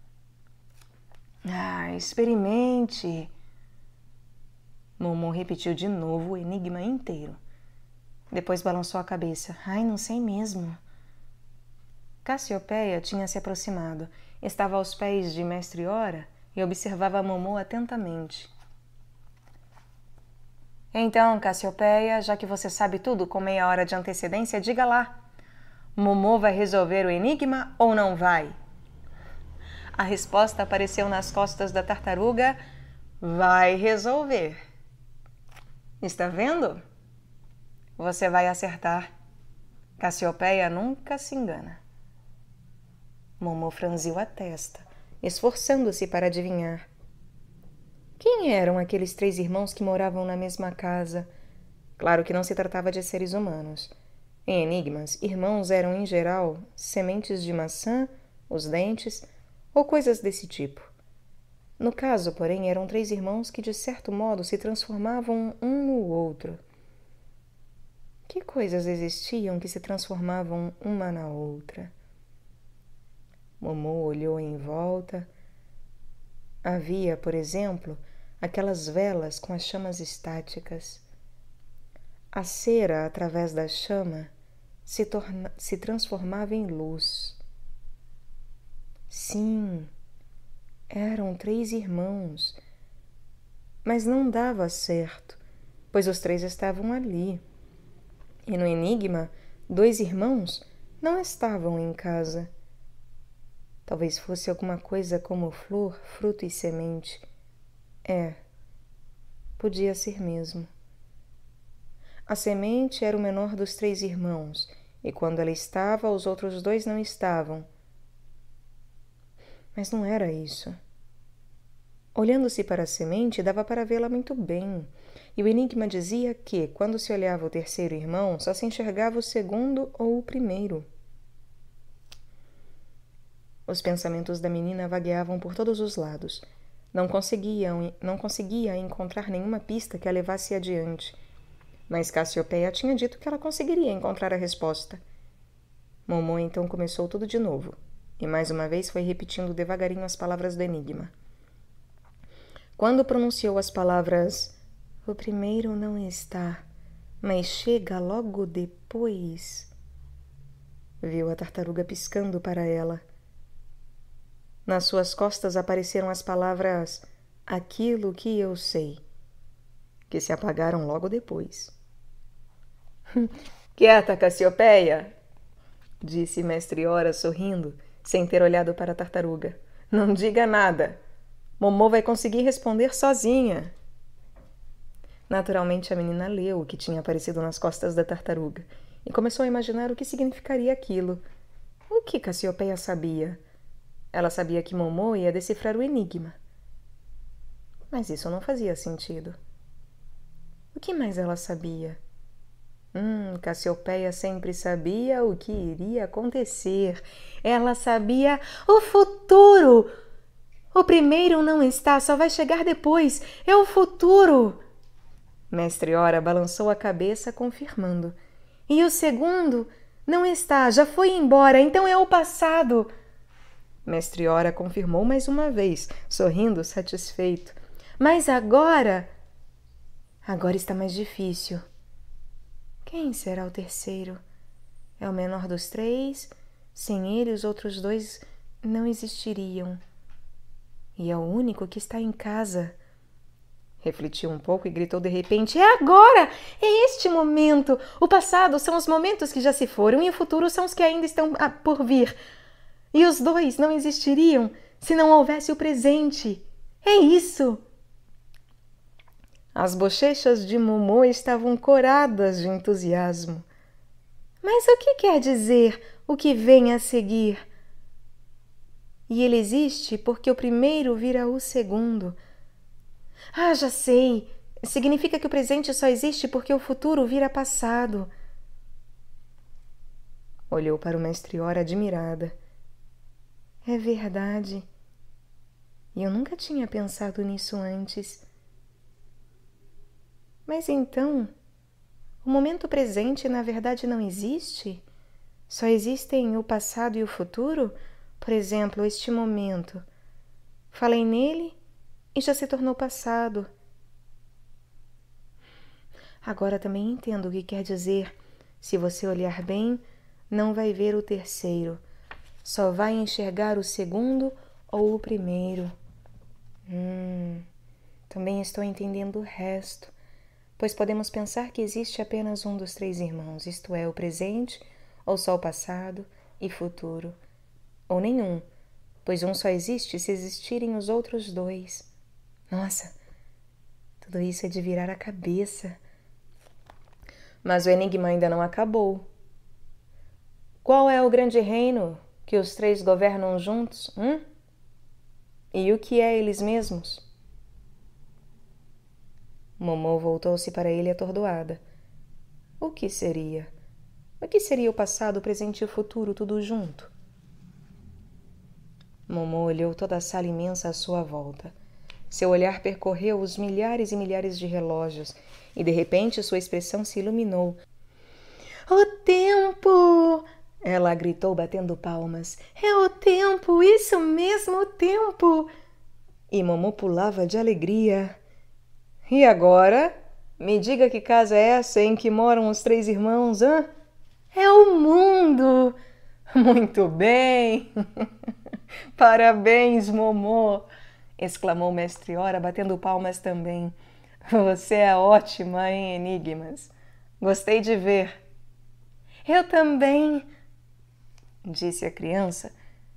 Ah, experimente! Momo repetiu de novo o enigma inteiro. Depois balançou a cabeça. Ai, não sei mesmo. Cassiopeia tinha se aproximado. Estava aos pés de Mestre Ora e observava Momô atentamente. Então, Cassiopeia, já que você sabe tudo com meia hora de antecedência, diga lá. Momô vai resolver o enigma ou não vai? A resposta apareceu nas costas da tartaruga. Vai resolver. Está vendo? Você vai acertar. Cassiopeia nunca se engana. Momô franziu a testa, esforçando-se para adivinhar. Quem eram aqueles três irmãos que moravam na mesma casa? Claro que não se tratava de seres humanos. Em enigmas, irmãos eram, em geral, sementes de maçã, os dentes ou coisas desse tipo. No caso, porém, eram três irmãos que de certo modo se transformavam um no outro. Que coisas existiam que se transformavam uma na outra? Momô olhou em volta. Havia, por exemplo, aquelas velas com as chamas estáticas. A cera através da chama se, torna, se transformava em luz. Sim, eram três irmãos. Mas não dava certo, pois os três estavam ali. E no enigma, dois irmãos não estavam em casa. Talvez fosse alguma coisa como flor, fruto e semente. É, podia ser mesmo. A semente era o menor dos três irmãos, e quando ela estava, os outros dois não estavam mas não era isso. Olhando-se para a semente, dava para vê-la muito bem, e o enigma dizia que, quando se olhava o terceiro irmão, só se enxergava o segundo ou o primeiro. Os pensamentos da menina vagueavam por todos os lados. Não conseguiam, não conseguia encontrar nenhuma pista que a levasse adiante. Mas Cassiopeia tinha dito que ela conseguiria encontrar a resposta. Momô então começou tudo de novo. E mais uma vez foi repetindo devagarinho as palavras do enigma. Quando pronunciou as palavras O primeiro não está, mas chega logo depois, viu a tartaruga piscando para ela. Nas suas costas apareceram as palavras Aquilo que eu sei, que se apagaram logo depois. Quieta, Cassiopeia! disse mestre Hora sorrindo sem ter olhado para a tartaruga. Não diga nada. Momô vai conseguir responder sozinha. Naturalmente, a menina leu o que tinha aparecido nas costas da tartaruga e começou a imaginar o que significaria aquilo. O que Cassiopeia sabia? Ela sabia que Momô ia decifrar o enigma. Mas isso não fazia sentido. O que mais ela sabia? Hum, Cassiopeia sempre sabia o que iria acontecer. Ela sabia o futuro. O primeiro não está, só vai chegar depois. É o futuro. Mestre Ora balançou a cabeça, confirmando. E o segundo não está, já foi embora, então é o passado. Mestre Ora confirmou mais uma vez, sorrindo satisfeito. Mas agora. Agora está mais difícil. Quem será o terceiro? É o menor dos três? Sem ele, os outros dois não existiriam. E é o único que está em casa. Refletiu um pouco e gritou de repente: É agora! É este momento! O passado são os momentos que já se foram e o futuro são os que ainda estão por vir. E os dois não existiriam se não houvesse o presente. É isso! As bochechas de Momô estavam coradas de entusiasmo. Mas o que quer dizer o que vem a seguir? E ele existe porque o primeiro vira o segundo. Ah, já sei! Significa que o presente só existe porque o futuro vira passado. Olhou para o mestre Ora admirada. É verdade. E eu nunca tinha pensado nisso antes. Mas então, o momento presente na verdade não existe? Só existem o passado e o futuro? Por exemplo, este momento. Falei nele e já se tornou passado. Agora também entendo o que quer dizer. Se você olhar bem, não vai ver o terceiro, só vai enxergar o segundo ou o primeiro. Hum, também estou entendendo o resto pois podemos pensar que existe apenas um dos três irmãos, isto é, o presente, ou só o passado e futuro, ou nenhum, pois um só existe se existirem os outros dois. Nossa, tudo isso é de virar a cabeça. Mas o enigma ainda não acabou. Qual é o grande reino que os três governam juntos? Hum? E o que é eles mesmos? Momô voltou-se para ele atordoada. O que seria? O que seria o passado, o presente e o futuro, tudo junto? Momô olhou toda a sala imensa à sua volta. Seu olhar percorreu os milhares e milhares de relógios e de repente sua expressão se iluminou. O tempo! Ela gritou batendo palmas. É o tempo, isso mesmo, o tempo! E Momo pulava de alegria. E agora? Me diga que casa é essa em que moram os três irmãos, hã? É o mundo! Muito bem! Parabéns, Momô! exclamou Mestre Ora, batendo palmas também. Você é ótima em enigmas. Gostei de ver. Eu também, disse a criança,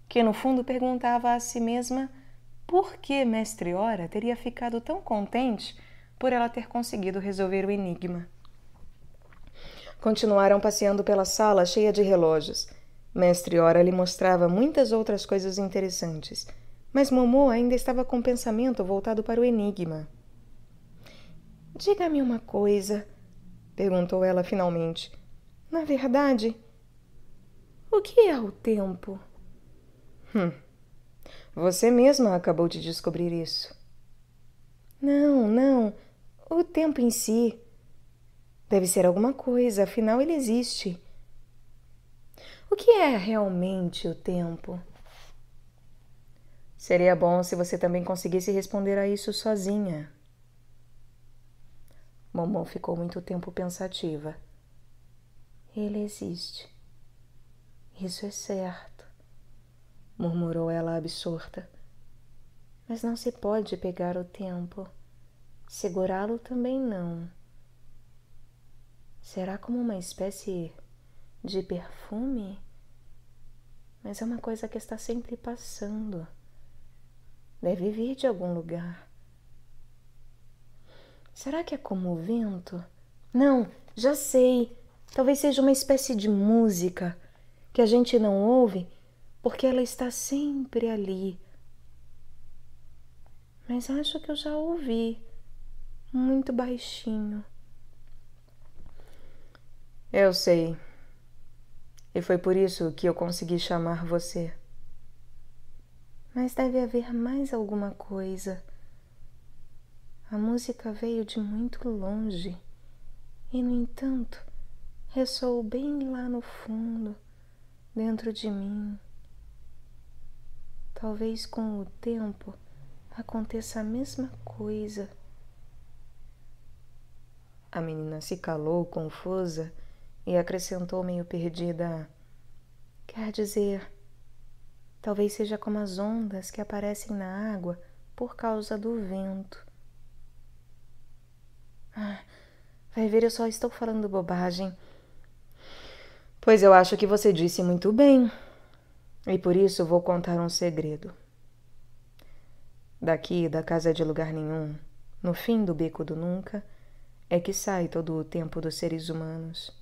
que no fundo perguntava a si mesma por que Mestre Ora teria ficado tão contente por ela ter conseguido resolver o enigma. Continuaram passeando pela sala cheia de relógios. Mestre Ora lhe mostrava muitas outras coisas interessantes, mas Momô ainda estava com o pensamento voltado para o enigma. Diga-me uma coisa, perguntou ela finalmente. Na verdade, o que é o tempo? Hum. Você mesma acabou de descobrir isso. Não, não. O tempo em si. Deve ser alguma coisa, afinal ele existe. O que é realmente o tempo? Seria bom se você também conseguisse responder a isso sozinha. Momon ficou muito tempo pensativa. Ele existe. Isso é certo, murmurou ela absorta mas não se pode pegar o tempo. Segurá-lo também não. Será como uma espécie de perfume? Mas é uma coisa que está sempre passando. Deve vir de algum lugar. Será que é como o vento? Não, já sei. Talvez seja uma espécie de música que a gente não ouve porque ela está sempre ali mas acho que eu já ouvi muito baixinho. Eu sei. E foi por isso que eu consegui chamar você. Mas deve haver mais alguma coisa. A música veio de muito longe e, no entanto, ressoou bem lá no fundo, dentro de mim. Talvez com o tempo aconteça a mesma coisa. A menina se calou, confusa, e acrescentou meio perdida: Quer dizer, talvez seja como as ondas que aparecem na água por causa do vento. Ah, vai ver, eu só estou falando bobagem. Pois eu acho que você disse muito bem. E por isso vou contar um segredo. Daqui, da casa de lugar nenhum, no fim do beco do nunca, é que sai todo o tempo dos seres humanos.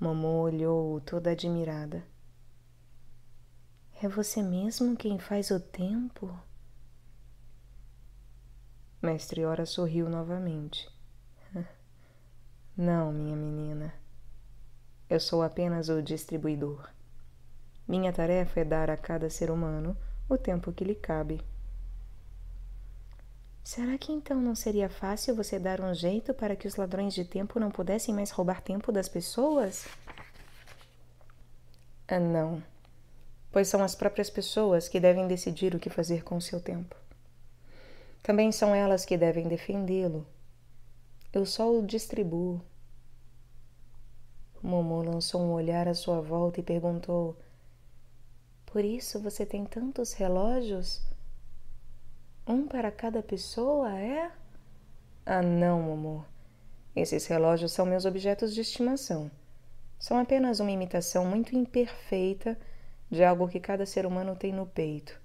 Momô olhou toda admirada. É você mesmo quem faz o tempo? Mestre Ora sorriu novamente. Não, minha menina. Eu sou apenas o distribuidor. Minha tarefa é dar a cada ser humano o tempo que lhe cabe. Será que então não seria fácil você dar um jeito para que os ladrões de tempo não pudessem mais roubar tempo das pessoas? Ah, não, pois são as próprias pessoas que devem decidir o que fazer com o seu tempo. Também são elas que devem defendê-lo. Eu só o distribuo. Momo lançou um olhar à sua volta e perguntou: por isso você tem tantos relógios? Um para cada pessoa, é? Ah, não, amor. Esses relógios são meus objetos de estimação. São apenas uma imitação muito imperfeita de algo que cada ser humano tem no peito.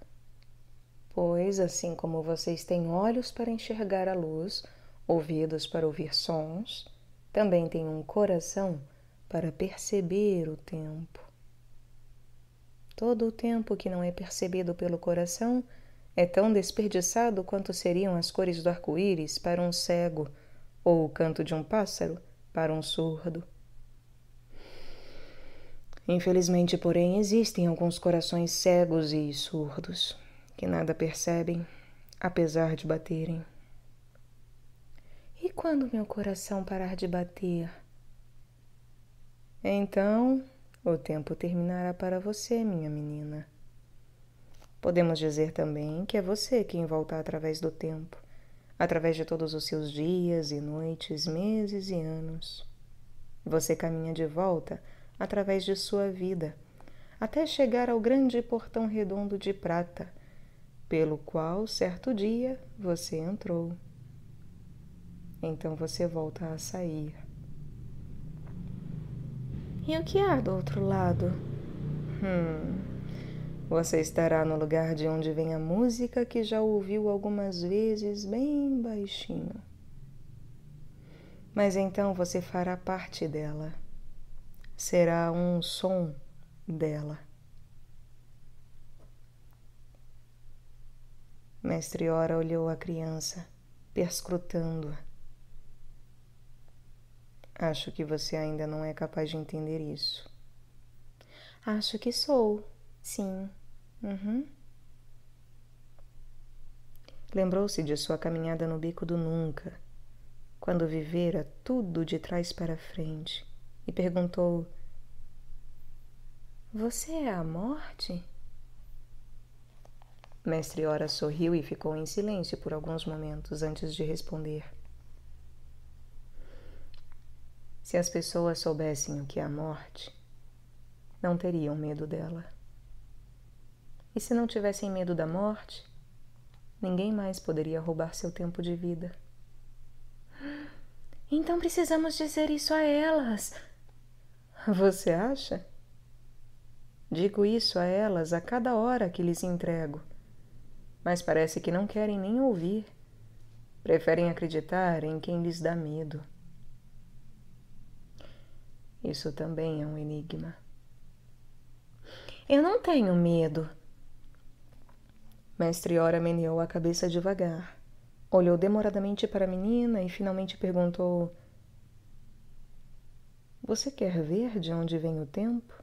Pois, assim como vocês têm olhos para enxergar a luz, ouvidos para ouvir sons, também têm um coração para perceber o tempo. Todo o tempo que não é percebido pelo coração é tão desperdiçado quanto seriam as cores do arco-íris para um cego ou o canto de um pássaro para um surdo. Infelizmente, porém, existem alguns corações cegos e surdos que nada percebem, apesar de baterem. E quando meu coração parar de bater? Então, o tempo terminará para você, minha menina. Podemos dizer também que é você quem volta através do tempo, através de todos os seus dias e noites, meses e anos. Você caminha de volta através de sua vida, até chegar ao grande portão redondo de prata, pelo qual certo dia você entrou. Então você volta a sair. E o que há do outro lado? Hum. Você estará no lugar de onde vem a música que já ouviu algumas vezes bem baixinho. Mas então você fará parte dela. Será um som dela. Mestre Ora olhou a criança, perscrutando-a. Acho que você ainda não é capaz de entender isso. Acho que sou, sim. Uhum. Lembrou-se de sua caminhada no bico do nunca, quando vivera tudo de trás para frente, e perguntou: Você é a morte? Mestre Ora sorriu e ficou em silêncio por alguns momentos antes de responder. Se as pessoas soubessem o que é a morte, não teriam medo dela. E se não tivessem medo da morte, ninguém mais poderia roubar seu tempo de vida. Então precisamos dizer isso a elas. Você acha? Digo isso a elas a cada hora que lhes entrego. Mas parece que não querem nem ouvir. Preferem acreditar em quem lhes dá medo. Isso também é um enigma. Eu não tenho medo. Mestre Ora meneou a cabeça devagar, olhou demoradamente para a menina e finalmente perguntou: Você quer ver de onde vem o tempo?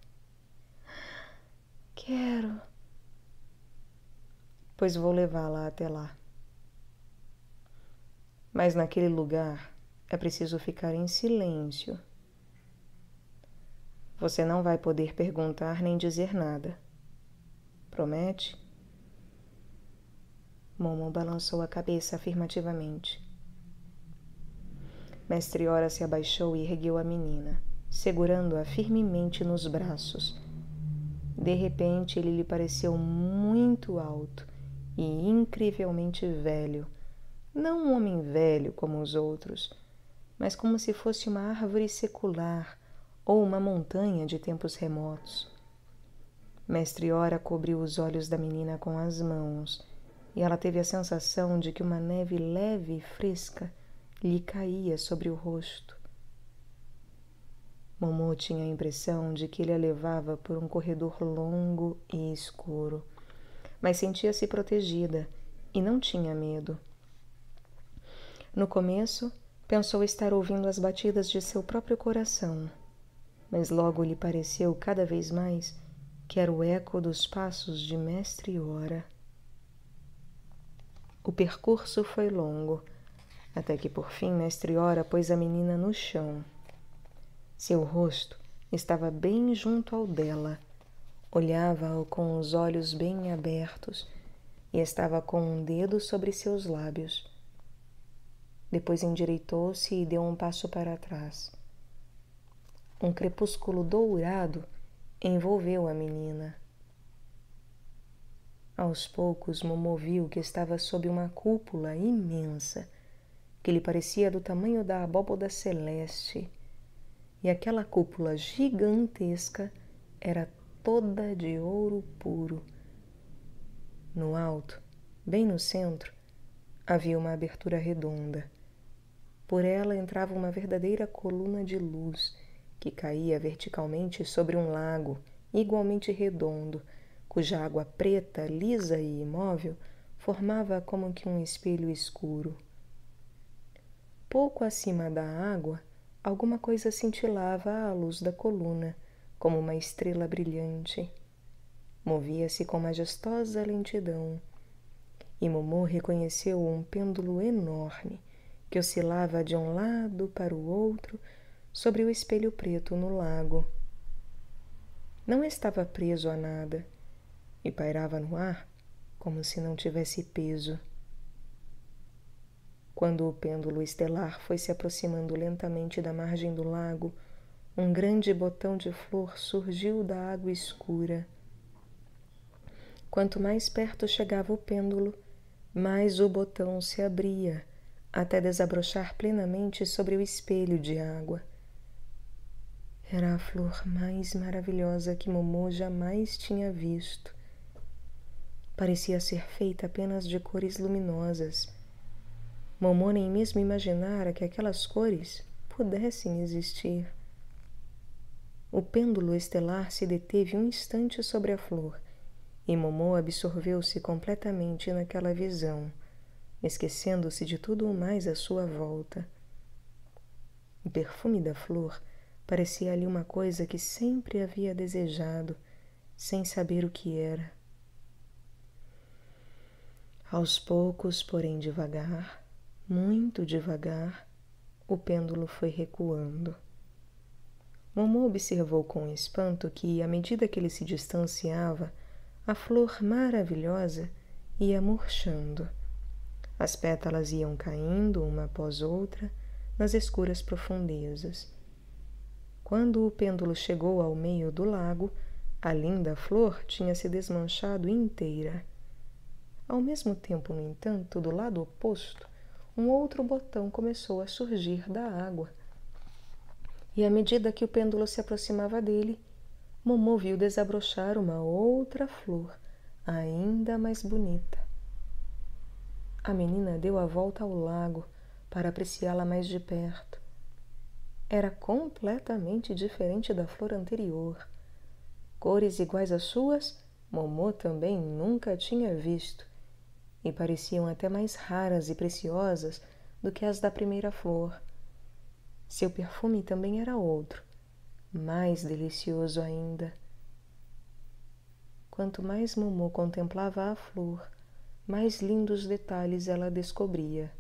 Quero. Pois vou levá-la até lá. Mas naquele lugar é preciso ficar em silêncio você não vai poder perguntar nem dizer nada. Promete? Momo balançou a cabeça afirmativamente. Mestre Ora se abaixou e ergueu a menina, segurando-a firmemente nos braços. De repente, ele lhe pareceu muito alto e incrivelmente velho. Não um homem velho como os outros, mas como se fosse uma árvore secular ou uma montanha de tempos remotos. Mestre Ora cobriu os olhos da menina com as mãos e ela teve a sensação de que uma neve leve e fresca lhe caía sobre o rosto. Momô tinha a impressão de que ele a levava por um corredor longo e escuro, mas sentia-se protegida e não tinha medo. No começo, pensou estar ouvindo as batidas de seu próprio coração mas logo lhe pareceu cada vez mais que era o eco dos passos de mestre Ora. O percurso foi longo, até que por fim mestre Ora pôs a menina no chão. Seu rosto estava bem junto ao dela, olhava-o com os olhos bem abertos e estava com um dedo sobre seus lábios. Depois endireitou-se e deu um passo para trás. Um crepúsculo dourado envolveu a menina. Aos poucos, Momo viu que estava sob uma cúpula imensa, que lhe parecia do tamanho da abóboda celeste, e aquela cúpula gigantesca era toda de ouro puro. No alto, bem no centro, havia uma abertura redonda. Por ela entrava uma verdadeira coluna de luz que caía verticalmente sobre um lago igualmente redondo, cuja água preta, lisa e imóvel formava como que um espelho escuro. Pouco acima da água, alguma coisa cintilava à luz da coluna, como uma estrela brilhante. Movia-se com majestosa lentidão. E Momô reconheceu um pêndulo enorme que oscilava de um lado para o outro sobre o espelho preto no lago. Não estava preso a nada e pairava no ar como se não tivesse peso. Quando o pêndulo estelar foi se aproximando lentamente da margem do lago, um grande botão de flor surgiu da água escura. Quanto mais perto chegava o pêndulo, mais o botão se abria, até desabrochar plenamente sobre o espelho de água. Era a flor mais maravilhosa que Momô jamais tinha visto. Parecia ser feita apenas de cores luminosas. Momô nem mesmo imaginara que aquelas cores pudessem existir. O pêndulo estelar se deteve um instante sobre a flor e Momô absorveu-se completamente naquela visão, esquecendo-se de tudo o mais à sua volta. O perfume da flor Parecia-lhe uma coisa que sempre havia desejado, sem saber o que era. Aos poucos, porém devagar, muito devagar, o pêndulo foi recuando. Momô observou com espanto que, à medida que ele se distanciava, a flor maravilhosa ia murchando. As pétalas iam caindo uma após outra nas escuras profundezas. Quando o pêndulo chegou ao meio do lago, a linda flor tinha se desmanchado inteira. Ao mesmo tempo, no entanto, do lado oposto, um outro botão começou a surgir da água. E à medida que o pêndulo se aproximava dele, Momô viu desabrochar uma outra flor, ainda mais bonita. A menina deu a volta ao lago para apreciá-la mais de perto era completamente diferente da flor anterior. Cores iguais às suas, Momô também nunca tinha visto, e pareciam até mais raras e preciosas do que as da primeira flor. Seu perfume também era outro, mais delicioso ainda. Quanto mais Momô contemplava a flor, mais lindos detalhes ela descobria.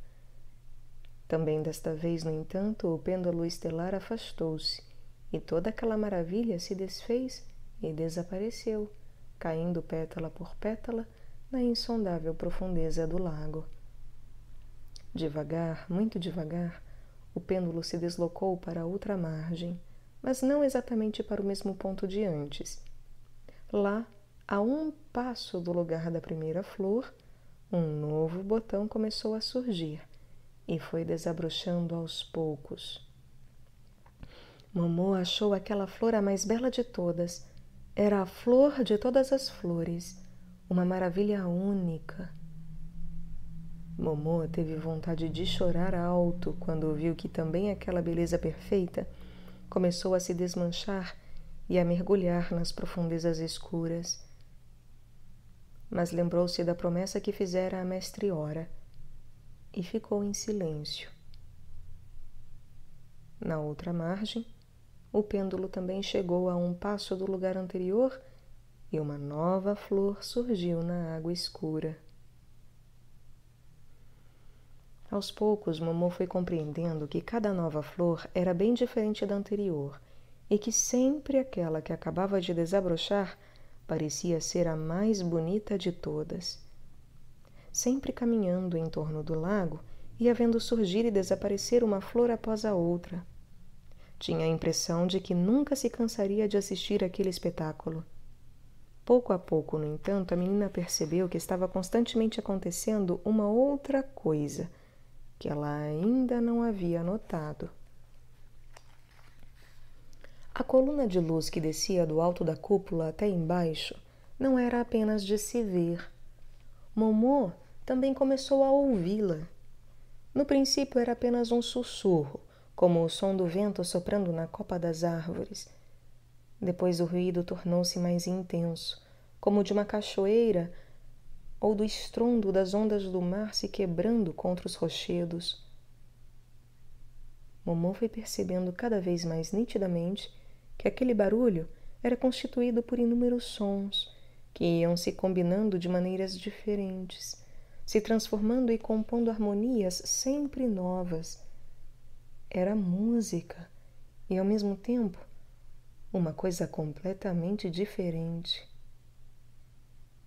Também desta vez, no entanto, o pêndulo estelar afastou-se e toda aquela maravilha se desfez e desapareceu, caindo pétala por pétala na insondável profundeza do lago. Devagar, muito devagar, o pêndulo se deslocou para outra margem, mas não exatamente para o mesmo ponto de antes. Lá, a um passo do lugar da primeira flor, um novo botão começou a surgir e foi desabrochando aos poucos. Momô achou aquela flor a mais bela de todas. Era a flor de todas as flores, uma maravilha única. Momô teve vontade de chorar alto quando viu que também aquela beleza perfeita começou a se desmanchar e a mergulhar nas profundezas escuras. Mas lembrou-se da promessa que fizera a mestre Ora e ficou em silêncio. Na outra margem, o pêndulo também chegou a um passo do lugar anterior e uma nova flor surgiu na água escura. Aos poucos, Momô foi compreendendo que cada nova flor era bem diferente da anterior e que sempre aquela que acabava de desabrochar parecia ser a mais bonita de todas sempre caminhando em torno do lago e vendo surgir e desaparecer uma flor após a outra. Tinha a impressão de que nunca se cansaria de assistir aquele espetáculo. Pouco a pouco, no entanto, a menina percebeu que estava constantemente acontecendo uma outra coisa que ela ainda não havia notado. A coluna de luz que descia do alto da cúpula até embaixo não era apenas de se ver. Momô também começou a ouvi-la. No princípio era apenas um sussurro, como o som do vento soprando na copa das árvores. Depois o ruído tornou-se mais intenso, como de uma cachoeira ou do estrondo das ondas do mar se quebrando contra os rochedos. Momon foi percebendo cada vez mais nitidamente que aquele barulho era constituído por inúmeros sons que iam se combinando de maneiras diferentes se transformando e compondo harmonias sempre novas. Era música e, ao mesmo tempo, uma coisa completamente diferente.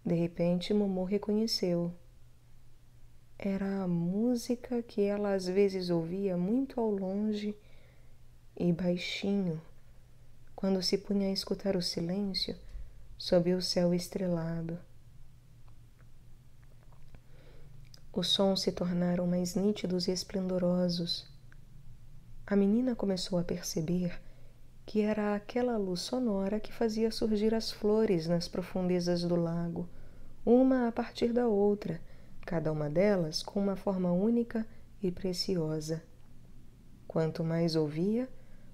De repente, Momô reconheceu. Era a música que ela às vezes ouvia muito ao longe e baixinho, quando se punha a escutar o silêncio sob o céu estrelado. Os sons se tornaram mais nítidos e esplendorosos. A menina começou a perceber que era aquela luz sonora que fazia surgir as flores nas profundezas do lago, uma a partir da outra, cada uma delas com uma forma única e preciosa. Quanto mais ouvia,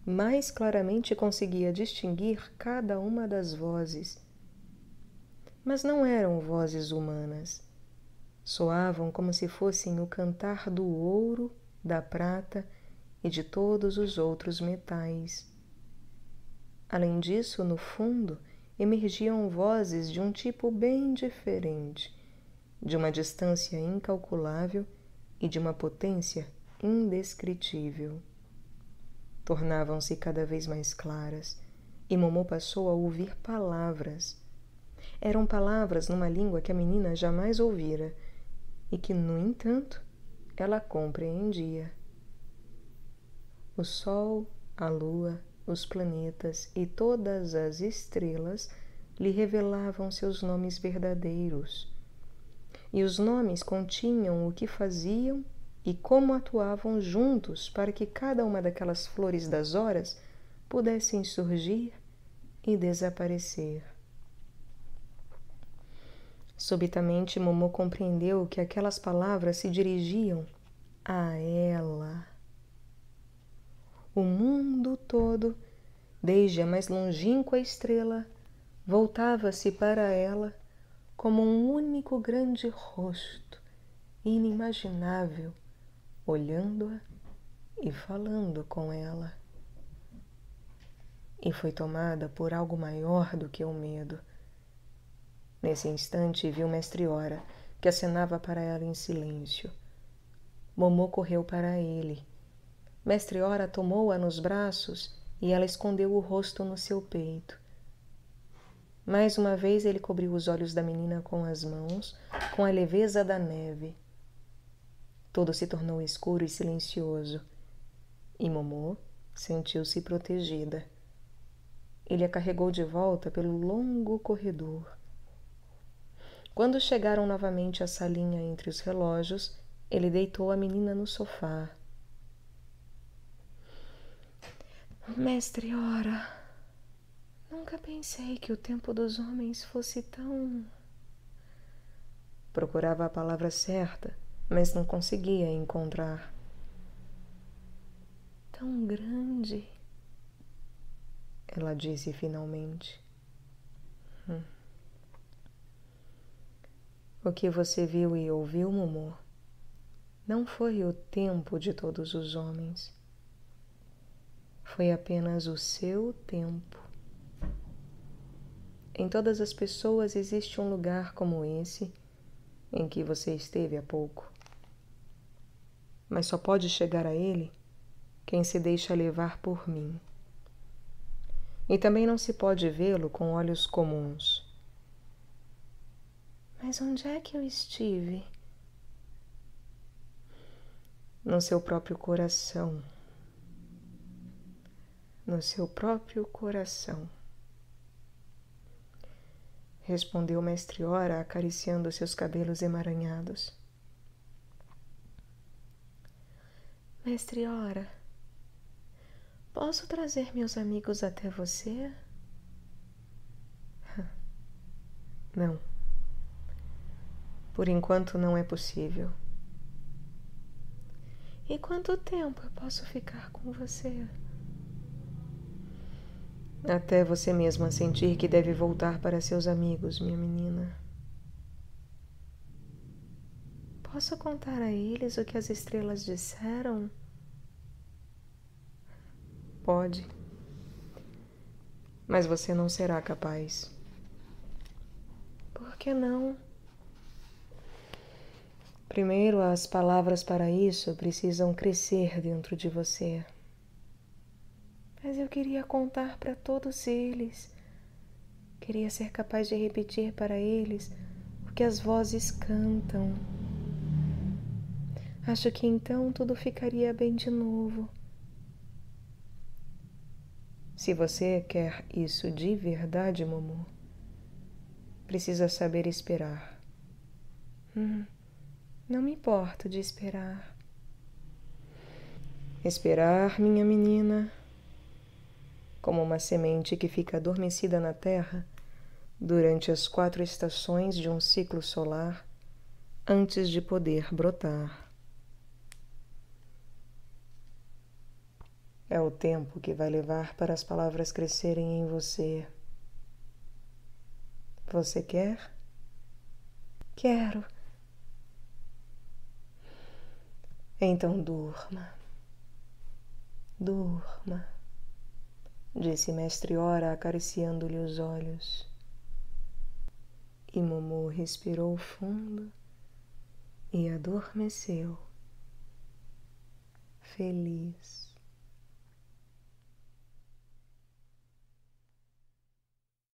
mais claramente conseguia distinguir cada uma das vozes. Mas não eram vozes humanas soavam como se fossem o cantar do ouro, da prata e de todos os outros metais. Além disso, no fundo, emergiam vozes de um tipo bem diferente, de uma distância incalculável e de uma potência indescritível. Tornavam-se cada vez mais claras e Momô passou a ouvir palavras. Eram palavras numa língua que a menina jamais ouvira e que, no entanto, ela compreendia. O Sol, a Lua, os planetas e todas as estrelas lhe revelavam seus nomes verdadeiros. E os nomes continham o que faziam e como atuavam juntos para que cada uma daquelas flores das horas pudessem surgir e desaparecer. Subitamente, Momô compreendeu que aquelas palavras se dirigiam a ela. O mundo todo, desde a mais longínqua estrela, voltava-se para ela como um único grande rosto, inimaginável, olhando-a e falando com ela. E foi tomada por algo maior do que o medo Nesse instante, viu Mestre Ora, que acenava para ela em silêncio. Momô correu para ele. Mestre Ora tomou-a nos braços e ela escondeu o rosto no seu peito. Mais uma vez ele cobriu os olhos da menina com as mãos, com a leveza da neve. tudo se tornou escuro e silencioso. E Momô sentiu-se protegida. Ele a carregou de volta pelo longo corredor. Quando chegaram novamente à salinha entre os relógios, ele deitou a menina no sofá. Mestre Ora, nunca pensei que o tempo dos homens fosse tão. Procurava a palavra certa, mas não conseguia encontrar. Tão grande, ela disse finalmente. Hum. O que você viu e ouviu, Momor, não foi o tempo de todos os homens. Foi apenas o seu tempo. Em todas as pessoas existe um lugar como esse em que você esteve há pouco. Mas só pode chegar a ele quem se deixa levar por mim. E também não se pode vê-lo com olhos comuns mas onde é que eu estive? No seu próprio coração. No seu próprio coração. Respondeu Mestre Ora, acariciando seus cabelos emaranhados. Mestre Ora, posso trazer meus amigos até você? Não. Por enquanto não é possível. E quanto tempo eu posso ficar com você? Até você mesma sentir que deve voltar para seus amigos, minha menina. Posso contar a eles o que as estrelas disseram? Pode. Mas você não será capaz. Por que não? Primeiro, as palavras para isso precisam crescer dentro de você. Mas eu queria contar para todos eles. Queria ser capaz de repetir para eles o que as vozes cantam. Acho que então tudo ficaria bem de novo. Se você quer isso de verdade, Momo, precisa saber esperar. Hum. Não me importo de esperar. Esperar, minha menina, como uma semente que fica adormecida na terra durante as quatro estações de um ciclo solar antes de poder brotar. É o tempo que vai levar para as palavras crescerem em você. Você quer? Quero. Então durma, durma, disse Mestre Ora acariciando-lhe os olhos. E Momô respirou fundo e adormeceu, feliz.